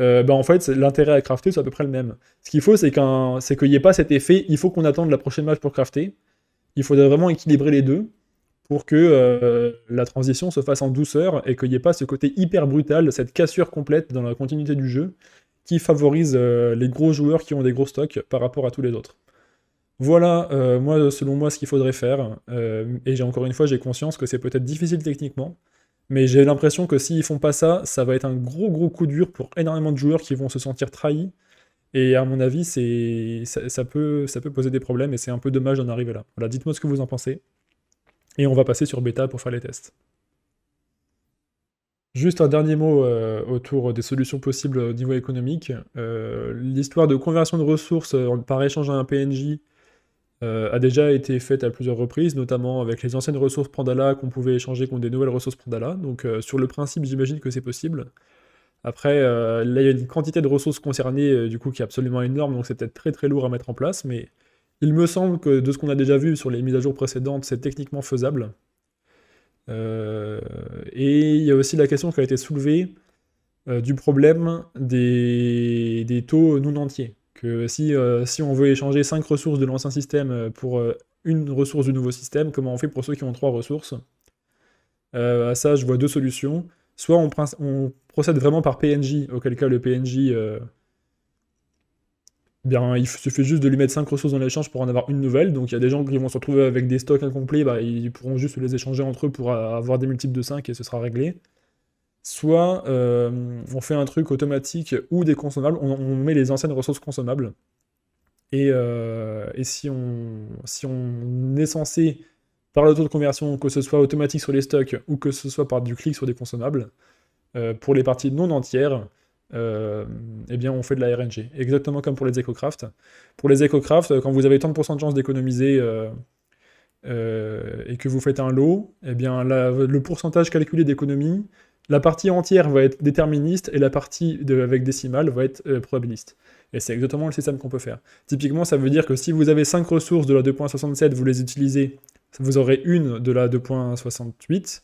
euh, ben, en fait, l'intérêt à crafter, c'est à peu près le même. Ce qu'il faut, c'est qu'il n'y ait pas cet effet, il faut qu'on attende la prochaine match pour crafter. Il faudrait vraiment équilibrer les deux pour que euh, la transition se fasse en douceur et qu'il n'y ait pas ce côté hyper brutal, cette cassure complète dans la continuité du jeu qui favorise euh, les gros joueurs qui ont des gros stocks par rapport à tous les autres. Voilà, euh, moi, selon moi, ce qu'il faudrait faire. Euh, et j'ai encore une fois, j'ai conscience que c'est peut-être difficile techniquement, mais j'ai l'impression que s'ils font pas ça, ça va être un gros gros coup dur pour énormément de joueurs qui vont se sentir trahis. Et à mon avis, ça, peut, ça peut poser des problèmes et c'est un peu dommage d'en arriver là. Voilà, dites-moi ce que vous en pensez. Et on va passer sur bêta pour faire les tests. Juste un dernier mot euh, autour des solutions possibles au niveau économique. L'histoire de conversion de ressources par échange à un PNJ euh, a déjà été faite à plusieurs reprises, notamment avec les anciennes ressources Pandala qu'on pouvait échanger contre des nouvelles ressources Pandala. Donc euh, sur le principe, j'imagine que c'est possible. Après, euh, là, il y a une quantité de ressources concernées du coup qui est absolument énorme, donc c'est peut-être très très lourd à mettre en place, mais il me semble que de ce qu'on a déjà vu sur les mises à jour précédentes, c'est techniquement faisable. et il y a aussi la question qui a été soulevée du problème des, des taux non entiers. Euh, si, on veut échanger 5 ressources de l'ancien système euh, pour euh, une ressource du nouveau système, comment on fait pour ceux qui ont 3 ressources À ça, je vois deux solutions. Soit on, procède vraiment par PNJ, auquel cas le PNJ, bien, il suffit juste de lui mettre 5 ressources dans l'échange pour en avoir une nouvelle. Donc il y a des gens qui vont se retrouver avec des stocks incomplets, bah, ils pourront juste les échanger entre eux pour avoir des multiples de 5 et ce sera réglé soit euh, on fait un truc automatique ou des consommables, on, met les anciennes ressources consommables. Euh, et, si, on, si on est censé, par le taux de conversion, que ce soit automatique sur les stocks ou que ce soit par du clic sur des consommables, euh, pour les parties non entières, eh bien on fait de la RNG. Exactement comme pour les EcoCraft. Pour les EcoCraft, quand vous avez tant de chances d'économiser et que vous faites un lot, eh bien le pourcentage calculé d'économie, la partie entière va être déterministe et la partie avec décimale va être euh, probabiliste. Et c'est exactement le système qu'on peut faire. Typiquement, ça veut dire que si vous avez 5 ressources de la 2.67, vous les utilisez, vous aurez une de la 2.68.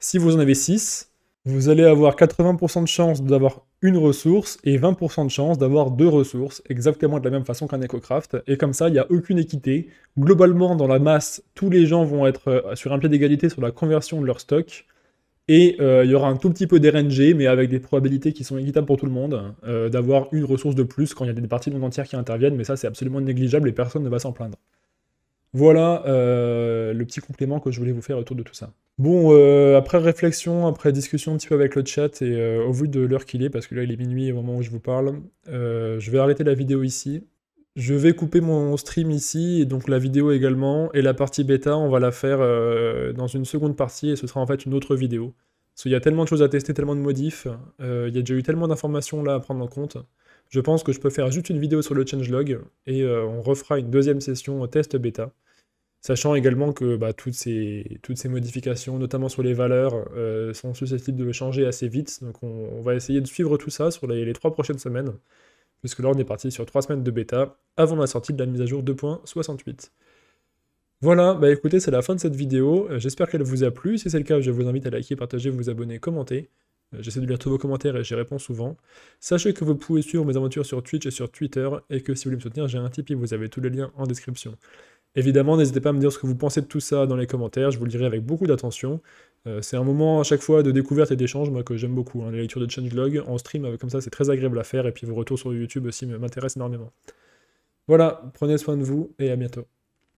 Si vous en avez 6, vous allez avoir 80% de chance d'avoir une ressource et 20% de chance d'avoir deux ressources, exactement de la même façon qu'un EcoCraft. Et comme ça, il n'y a aucune équité. Globalement, dans la masse, tous les gens vont être euh, sur un pied d'égalité sur la conversion de leur stock. Et euh, il y aura un tout petit peu d'RNG, mais avec des probabilités qui sont équitables pour tout le monde, euh, d'avoir une ressource de plus quand il y a des parties non entières qui interviennent, mais ça c'est absolument négligeable et personne ne va s'en plaindre. Voilà euh, le petit complément que je voulais vous faire autour de tout ça. Bon, après réflexion, après discussion un petit peu avec le chat, et au vu de l'heure qu'il est, parce que là il est minuit au moment où je vous parle, je vais arrêter la vidéo ici. Je vais couper mon stream ici, et donc la vidéo également, et la partie bêta, on va la faire euh, dans une seconde partie, et ce sera en fait une autre vidéo. Parce qu'il y a tellement de choses à tester, tellement de modifs, euh, il y a déjà eu tellement d'informations là à prendre en compte. Je pense que je peux faire juste une vidéo sur le changelog, et euh, on refera une deuxième session au test bêta. Sachant également que bah, toutes, ces, modifications, notamment sur les valeurs, sont susceptibles de changer assez vite. Donc on, va essayer de suivre tout ça sur les trois prochaines semaines puisque là on est parti sur 3 semaines de bêta avant la sortie de la mise à jour 2.68. Voilà, bah écoutez, c'est la fin de cette vidéo. Euh, j'espère qu'elle vous a plu. Si c'est le cas, je vous invite à liker, partager, vous abonner, commenter. Euh, j'essaie de lire tous vos commentaires et j'y réponds souvent. Sachez que vous pouvez suivre mes aventures sur Twitch et sur Twitter et que si vous voulez me soutenir, j'ai un Tipeee, vous avez tous les liens en description. Évidemment, n'hésitez pas à me dire ce que vous pensez de tout ça dans les commentaires, je vous le dirai avec beaucoup d'attention. Euh, c'est un moment à chaque fois de découverte et d'échange, moi, que j'aime beaucoup. Hein, les lectures de changelog en stream, euh, comme ça, c'est très agréable à faire. Et puis vos retours sur YouTube aussi m'intéressent énormément. Voilà, prenez soin de vous et à bientôt.